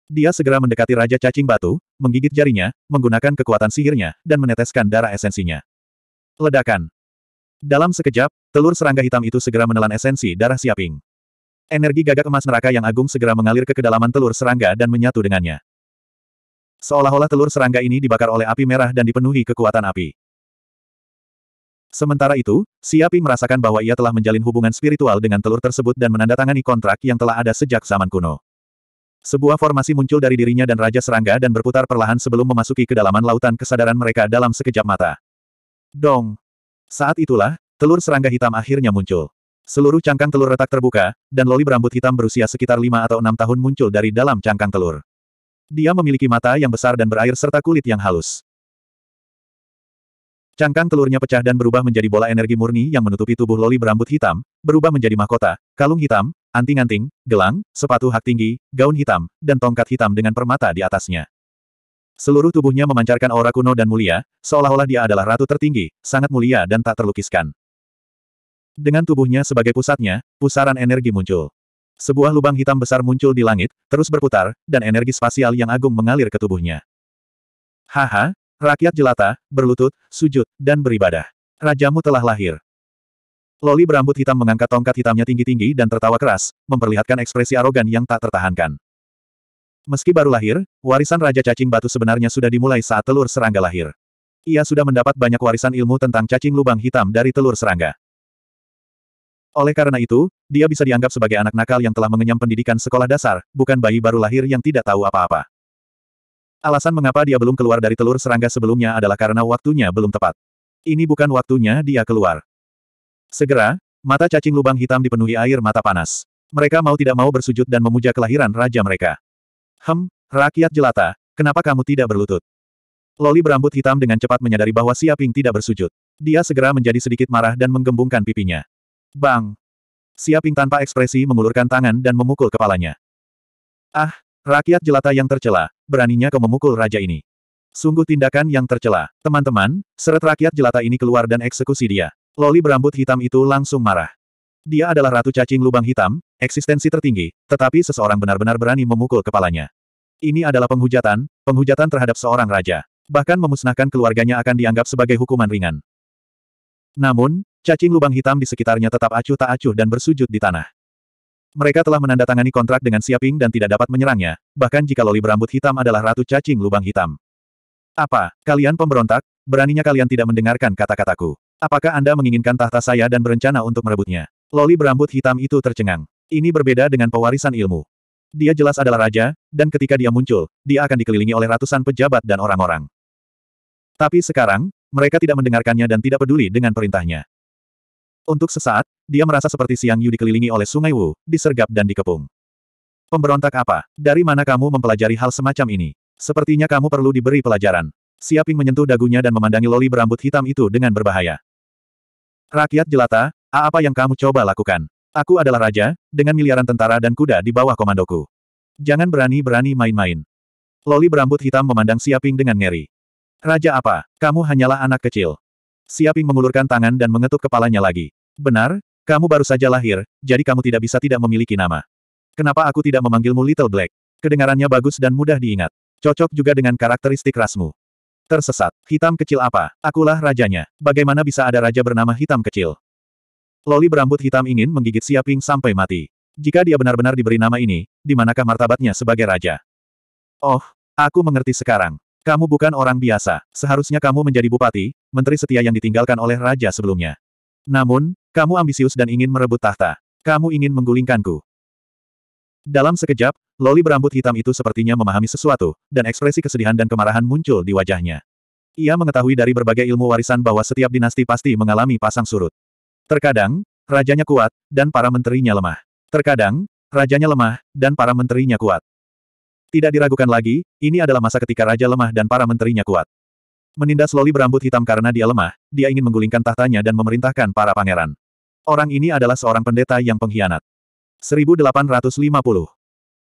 Dia segera mendekati Raja Cacing Batu, menggigit jarinya, menggunakan kekuatan sihirnya, dan meneteskan darah esensinya. Ledakan. Dalam sekejap, telur serangga hitam itu segera menelan esensi darah siaping. Energi gagak emas neraka yang agung segera mengalir ke kedalaman telur serangga dan menyatu dengannya. Seolah-olah telur serangga ini dibakar oleh api merah dan dipenuhi kekuatan api. Sementara itu, Siaping merasakan bahwa ia telah menjalin hubungan spiritual dengan telur tersebut dan menandatangani kontrak yang telah ada sejak zaman kuno. Sebuah formasi muncul dari dirinya dan Raja Serangga dan berputar perlahan sebelum memasuki kedalaman lautan kesadaran mereka dalam sekejap mata. Dong! Saat itulah, telur serangga hitam akhirnya muncul. Seluruh cangkang telur retak terbuka, dan loli berambut hitam berusia sekitar lima atau enam tahun muncul dari dalam cangkang telur. Dia memiliki mata yang besar dan berair serta kulit yang halus. Cangkang telurnya pecah dan berubah menjadi bola energi murni yang menutupi tubuh Loli berambut hitam, berubah menjadi mahkota, kalung hitam, anting-anting, gelang, sepatu hak tinggi, gaun hitam, dan tongkat hitam dengan permata di atasnya. Seluruh tubuhnya memancarkan aura kuno dan mulia, seolah-olah dia adalah ratu tertinggi, sangat mulia dan tak terlukiskan. Dengan tubuhnya sebagai pusatnya, pusaran energi muncul. Sebuah lubang hitam besar muncul di langit, terus berputar, dan energi spasial yang agung mengalir ke tubuhnya. Haha, Rakyat jelata, berlutut, sujud, dan beribadah. Rajamu telah lahir. Loli berambut hitam mengangkat tongkat hitamnya tinggi-tinggi dan tertawa keras, memperlihatkan ekspresi arogan yang tak tertahankan. Meski baru lahir, warisan Raja Cacing Batu sebenarnya sudah dimulai saat telur serangga lahir. Ia sudah mendapat banyak warisan ilmu tentang cacing lubang hitam dari telur serangga. Oleh karena itu, dia bisa dianggap sebagai anak nakal yang telah mengenyam pendidikan sekolah dasar, bukan bayi baru lahir yang tidak tahu apa-apa. Alasan mengapa dia belum keluar dari telur serangga sebelumnya adalah karena waktunya belum tepat. Ini bukan waktunya dia keluar. Segera, mata cacing lubang hitam dipenuhi air mata panas. Mereka mau tidak mau bersujud dan memuja kelahiran raja mereka. Hem, rakyat jelata, kenapa kamu tidak berlutut? Loli berambut hitam dengan cepat menyadari bahwa Siaping tidak bersujud. Dia segera menjadi sedikit marah dan menggembungkan pipinya. Bang! Siaping tanpa ekspresi mengulurkan tangan dan memukul kepalanya. Ah, Rakyat jelata yang tercela, beraninya kau memukul raja ini. Sungguh tindakan yang tercela. Teman-teman, seret rakyat jelata ini keluar dan eksekusi dia. Loli berambut hitam itu langsung marah. Dia adalah ratu cacing lubang hitam, eksistensi tertinggi, tetapi seseorang benar-benar berani memukul kepalanya. Ini adalah penghujatan, penghujatan terhadap seorang raja. Bahkan memusnahkan keluarganya akan dianggap sebagai hukuman ringan. Namun, cacing lubang hitam di sekitarnya tetap acuh tak acuh dan bersujud di tanah. Mereka telah menandatangani kontrak dengan Siaping dan tidak dapat menyerangnya, bahkan jika loli berambut hitam adalah Ratu Cacing Lubang Hitam. Apa, kalian pemberontak? Beraninya kalian tidak mendengarkan kata-kataku. Apakah Anda menginginkan tahta saya dan berencana untuk merebutnya? Loli berambut hitam itu tercengang. Ini berbeda dengan pewarisan ilmu. Dia jelas adalah raja, dan ketika dia muncul, dia akan dikelilingi oleh ratusan pejabat dan orang-orang. Tapi sekarang, mereka tidak mendengarkannya dan tidak peduli dengan perintahnya. Untuk sesaat, dia merasa seperti Siang Yu dikelilingi oleh sungai Wu, disergap dan dikepung. Pemberontak apa? Dari mana kamu mempelajari hal semacam ini? Sepertinya kamu perlu diberi pelajaran. Siaping menyentuh dagunya dan memandangi loli berambut hitam itu dengan berbahaya. Rakyat jelata, apa yang kamu coba lakukan? Aku adalah raja, dengan miliaran tentara dan kuda di bawah komandoku. Jangan berani-berani main-main. Loli berambut hitam memandang Siaping dengan ngeri. Raja apa? Kamu hanyalah anak kecil. Siaping mengulurkan tangan dan mengetuk kepalanya lagi. Benar, kamu baru saja lahir, jadi kamu tidak bisa tidak memiliki nama. Kenapa aku tidak memanggilmu Little Black? Kedengarannya bagus dan mudah diingat. Cocok juga dengan karakteristik rasmu. Tersesat. Hitam kecil apa? Akulah rajanya. Bagaimana bisa ada raja bernama hitam kecil? Loli berambut hitam ingin menggigit Siaping sampai mati. Jika dia benar-benar diberi nama ini, di manakah martabatnya sebagai raja? Oh, aku mengerti sekarang. Kamu bukan orang biasa. Seharusnya kamu menjadi bupati, menteri setia yang ditinggalkan oleh raja sebelumnya. Namun, kamu ambisius dan ingin merebut tahta. Kamu ingin menggulingkanku. Dalam sekejap, Loli berambut hitam itu sepertinya memahami sesuatu, dan ekspresi kesedihan dan kemarahan muncul di wajahnya. Ia mengetahui dari berbagai ilmu warisan bahwa setiap dinasti pasti mengalami pasang surut. Terkadang, rajanya kuat, dan para menterinya lemah. Terkadang, rajanya lemah, dan para menterinya kuat. Tidak diragukan lagi, ini adalah masa ketika raja lemah dan para menterinya kuat. Menindas Loli berambut hitam karena dia lemah, dia ingin menggulingkan tahtanya dan memerintahkan para pangeran. Orang ini adalah seorang pendeta yang pengkhianat. 1850.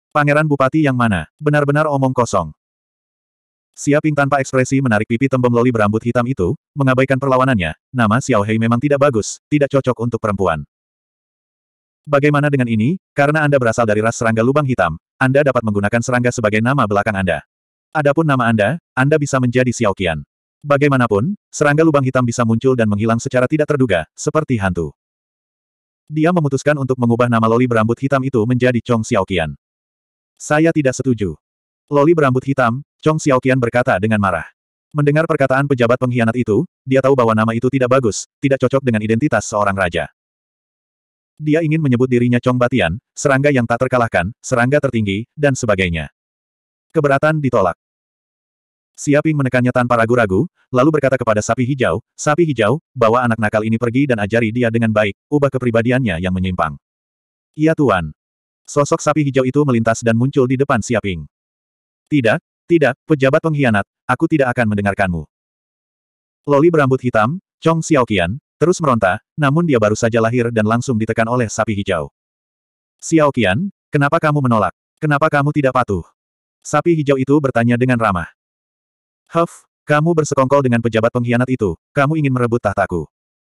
Pangeran Bupati yang mana? Benar-benar omong kosong. Siaping tanpa ekspresi menarik pipi tembem Loli berambut hitam itu, mengabaikan perlawanannya, nama Xiao Hei memang tidak bagus, tidak cocok untuk perempuan. Bagaimana dengan ini? Karena Anda berasal dari ras serangga lubang hitam, Anda dapat menggunakan serangga sebagai nama belakang Anda. Adapun nama Anda, Anda bisa menjadi Xiao Qian. Bagaimanapun, serangga lubang hitam bisa muncul dan menghilang secara tidak terduga, seperti hantu. Dia memutuskan untuk mengubah nama loli berambut hitam itu menjadi Chong Xiaoqian. Saya tidak setuju. Loli berambut hitam, Chong Xiaoqian berkata dengan marah. Mendengar perkataan pejabat pengkhianat itu, dia tahu bahwa nama itu tidak bagus, tidak cocok dengan identitas seorang raja. Dia ingin menyebut dirinya Chong Batian, serangga yang tak terkalahkan, serangga tertinggi, dan sebagainya. Keberatan ditolak. Siaping menekannya tanpa ragu-ragu, lalu berkata kepada sapi hijau, sapi hijau, bawa anak nakal ini pergi dan ajari dia dengan baik, ubah kepribadiannya yang menyimpang. Iya tuan. Sosok sapi hijau itu melintas dan muncul di depan Siaping. Tidak, tidak, pejabat pengkhianat, aku tidak akan mendengarkanmu. Loli berambut hitam, Chong Xiaoqian, terus meronta, namun dia baru saja lahir dan langsung ditekan oleh sapi hijau. Xiaoqian, kenapa kamu menolak? Kenapa kamu tidak patuh? Sapi hijau itu bertanya dengan ramah. Huff, kamu bersekongkol dengan pejabat pengkhianat itu, kamu ingin merebut tahtaku.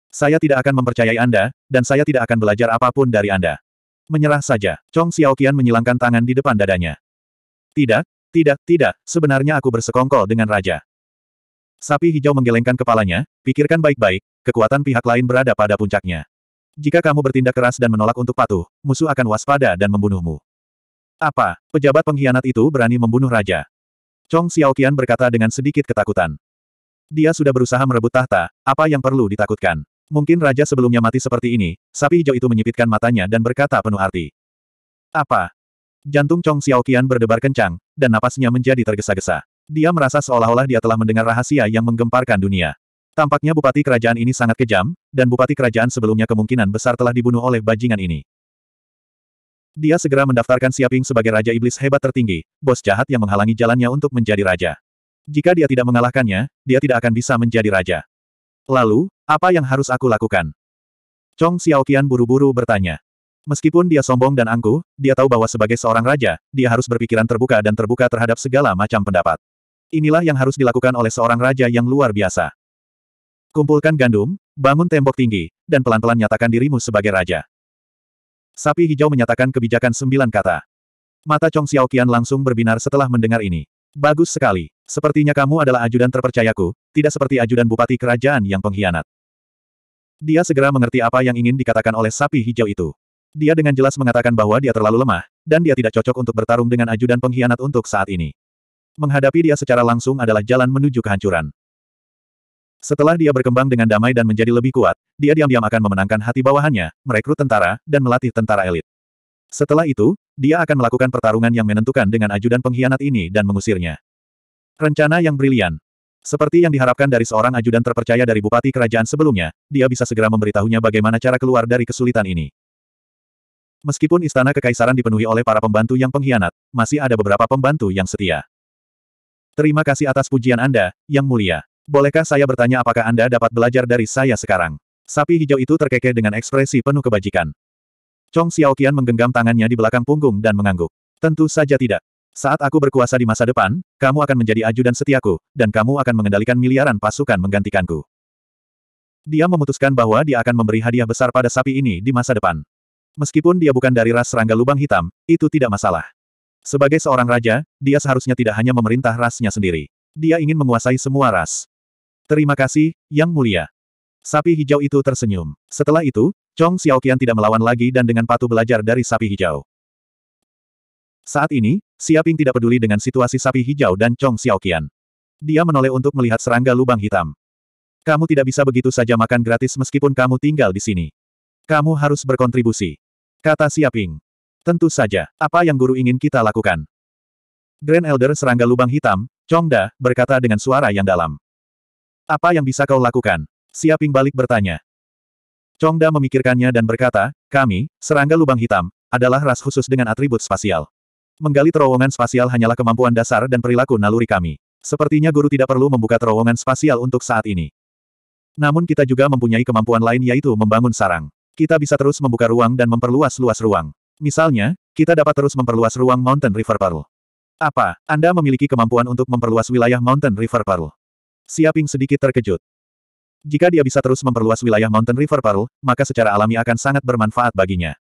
Saya tidak akan mempercayai Anda, dan saya tidak akan belajar apapun dari Anda. Menyerah saja, Chong Xiaoqian menyilangkan tangan di depan dadanya. Tidak, tidak, tidak, sebenarnya aku bersekongkol dengan Raja. Sapi hijau menggelengkan kepalanya, pikirkan baik-baik, kekuatan pihak lain berada pada puncaknya. Jika kamu bertindak keras dan menolak untuk patuh, musuh akan waspada dan membunuhmu. Apa, pejabat pengkhianat itu berani membunuh Raja? Chong Xiaoqian berkata dengan sedikit ketakutan. Dia sudah berusaha merebut tahta, apa yang perlu ditakutkan? Mungkin raja sebelumnya mati seperti ini, sapi hijau itu menyipitkan matanya dan berkata penuh arti. Apa? Jantung Chong Xiaoqian berdebar kencang, dan napasnya menjadi tergesa-gesa. Dia merasa seolah-olah dia telah mendengar rahasia yang menggemparkan dunia. Tampaknya bupati kerajaan ini sangat kejam, dan bupati kerajaan sebelumnya kemungkinan besar telah dibunuh oleh bajingan ini. Dia segera mendaftarkan Siaping sebagai Raja Iblis hebat tertinggi, bos jahat yang menghalangi jalannya untuk menjadi raja. Jika dia tidak mengalahkannya, dia tidak akan bisa menjadi raja. Lalu, apa yang harus aku lakukan? Chong Xiaoqian buru-buru bertanya. Meskipun dia sombong dan angkuh, dia tahu bahwa sebagai seorang raja, dia harus berpikiran terbuka dan terbuka terhadap segala macam pendapat. Inilah yang harus dilakukan oleh seorang raja yang luar biasa. Kumpulkan gandum, bangun tembok tinggi, dan pelan-pelan nyatakan dirimu sebagai raja. Sapi hijau menyatakan kebijakan sembilan kata. Mata Chong Xiaoqian langsung berbinar setelah mendengar ini. Bagus sekali. Sepertinya kamu adalah ajudan terpercayaku, tidak seperti ajudan bupati kerajaan yang pengkhianat. Dia segera mengerti apa yang ingin dikatakan oleh sapi hijau itu. Dia dengan jelas mengatakan bahwa dia terlalu lemah, dan dia tidak cocok untuk bertarung dengan ajudan pengkhianat untuk saat ini. Menghadapi dia secara langsung adalah jalan menuju kehancuran. Setelah dia berkembang dengan damai dan menjadi lebih kuat, dia diam-diam akan memenangkan hati bawahannya, merekrut tentara, dan melatih tentara elit. Setelah itu, dia akan melakukan pertarungan yang menentukan dengan ajudan pengkhianat ini dan mengusirnya. Rencana yang brilian. Seperti yang diharapkan dari seorang ajudan terpercaya dari bupati kerajaan sebelumnya, dia bisa segera memberitahunya bagaimana cara keluar dari kesulitan ini. Meskipun istana kekaisaran dipenuhi oleh para pembantu yang pengkhianat, masih ada beberapa pembantu yang setia. Terima kasih atas pujian Anda, Yang Mulia. Bolehkah saya bertanya apakah Anda dapat belajar dari saya sekarang? Sapi hijau itu terkekeh dengan ekspresi penuh kebajikan. Chong Xiaoqian menggenggam tangannya di belakang punggung dan mengangguk. Tentu saja tidak. Saat aku berkuasa di masa depan, kamu akan menjadi ajudan setiaku, dan kamu akan mengendalikan miliaran pasukan menggantikanku. Dia memutuskan bahwa dia akan memberi hadiah besar pada sapi ini di masa depan. Meskipun dia bukan dari ras serangga lubang hitam, itu tidak masalah. Sebagai seorang raja, dia seharusnya tidak hanya memerintah rasnya sendiri. Dia ingin menguasai semua ras. Terima kasih, Yang Mulia. Sapi hijau itu tersenyum. Setelah itu, Chong Xiaoqian tidak melawan lagi dan dengan patuh belajar dari sapi hijau. Saat ini, Siaping tidak peduli dengan situasi sapi hijau dan Chong Xiaoqian. Dia menoleh untuk melihat serangga lubang hitam. Kamu tidak bisa begitu saja makan gratis meskipun kamu tinggal di sini. Kamu harus berkontribusi. Kata Siaping. Tentu saja, apa yang guru ingin kita lakukan? Grand Elder serangga lubang hitam, Chong Da berkata dengan suara yang dalam. Apa yang bisa kau lakukan? Siaping balik bertanya. Chongda memikirkannya dan berkata, kami, serangga lubang hitam, adalah ras khusus dengan atribut spasial. Menggali terowongan spasial hanyalah kemampuan dasar dan perilaku naluri kami. Sepertinya guru tidak perlu membuka terowongan spasial untuk saat ini. Namun kita juga mempunyai kemampuan lain yaitu membangun sarang. Kita bisa terus membuka ruang dan memperluas luas ruang. Misalnya, kita dapat terus memperluas ruang Mountain River Pearl. Apa, Anda memiliki kemampuan untuk memperluas wilayah Mountain River Pearl? Siaping sedikit terkejut. Jika dia bisa terus memperluas wilayah Mountain River Pearl, maka secara alami akan sangat bermanfaat baginya.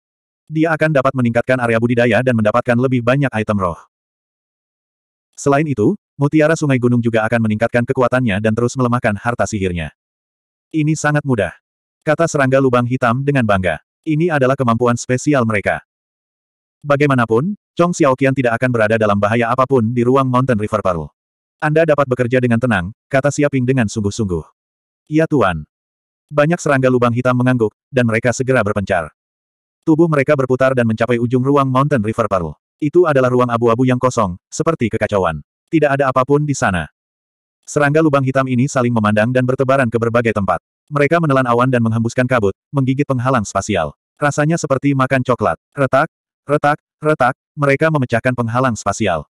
Dia akan dapat meningkatkan area budidaya dan mendapatkan lebih banyak item roh. Selain itu, mutiara sungai gunung juga akan meningkatkan kekuatannya dan terus melemahkan harta sihirnya. Ini sangat mudah. Kata serangga lubang hitam dengan bangga. Ini adalah kemampuan spesial mereka. Bagaimanapun, Chong Xiaoqian tidak akan berada dalam bahaya apapun di ruang Mountain River Pearl. Anda dapat bekerja dengan tenang, kata Siaping dengan sungguh-sungguh. Ya Tuan. Banyak serangga lubang hitam mengangguk, dan mereka segera berpencar. Tubuh mereka berputar dan mencapai ujung ruang Mountain River Pearl. Itu adalah ruang abu-abu yang kosong, seperti kekacauan. Tidak ada apapun di sana. Serangga lubang hitam ini saling memandang dan bertebaran ke berbagai tempat. Mereka menelan awan dan menghembuskan kabut, menggigit penghalang spasial. Rasanya seperti makan coklat. Retak, retak, retak, mereka memecahkan penghalang spasial.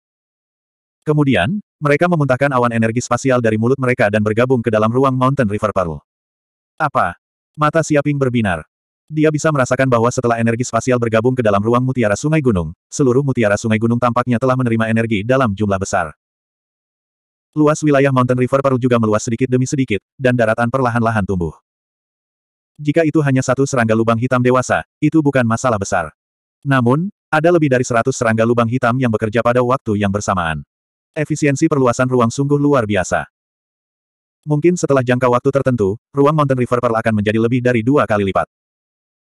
Kemudian, mereka memuntahkan awan energi spasial dari mulut mereka dan bergabung ke dalam ruang Mountain River Paru. Apa? Mata Siaping berbinar. Dia bisa merasakan bahwa setelah energi spasial bergabung ke dalam ruang mutiara sungai gunung, seluruh mutiara sungai gunung tampaknya telah menerima energi dalam jumlah besar. Luas wilayah Mountain River Paru juga meluas sedikit demi sedikit, dan daratan perlahan-lahan tumbuh. Jika itu hanya satu serangga lubang hitam dewasa, itu bukan masalah besar. Namun, ada lebih dari seratus serangga lubang hitam yang bekerja pada waktu yang bersamaan. Efisiensi perluasan ruang sungguh luar biasa. Mungkin setelah jangka waktu tertentu, ruang Mountain River Pearl akan menjadi lebih dari dua kali lipat.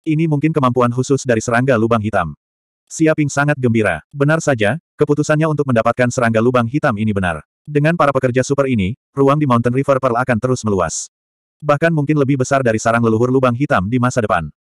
Ini mungkin kemampuan khusus dari serangga lubang hitam. Siaping sangat gembira. Benar saja, keputusannya untuk mendapatkan serangga lubang hitam ini benar. Dengan para pekerja super ini, ruang di Mountain River Pearl akan terus meluas. Bahkan mungkin lebih besar dari sarang leluhur lubang hitam di masa depan.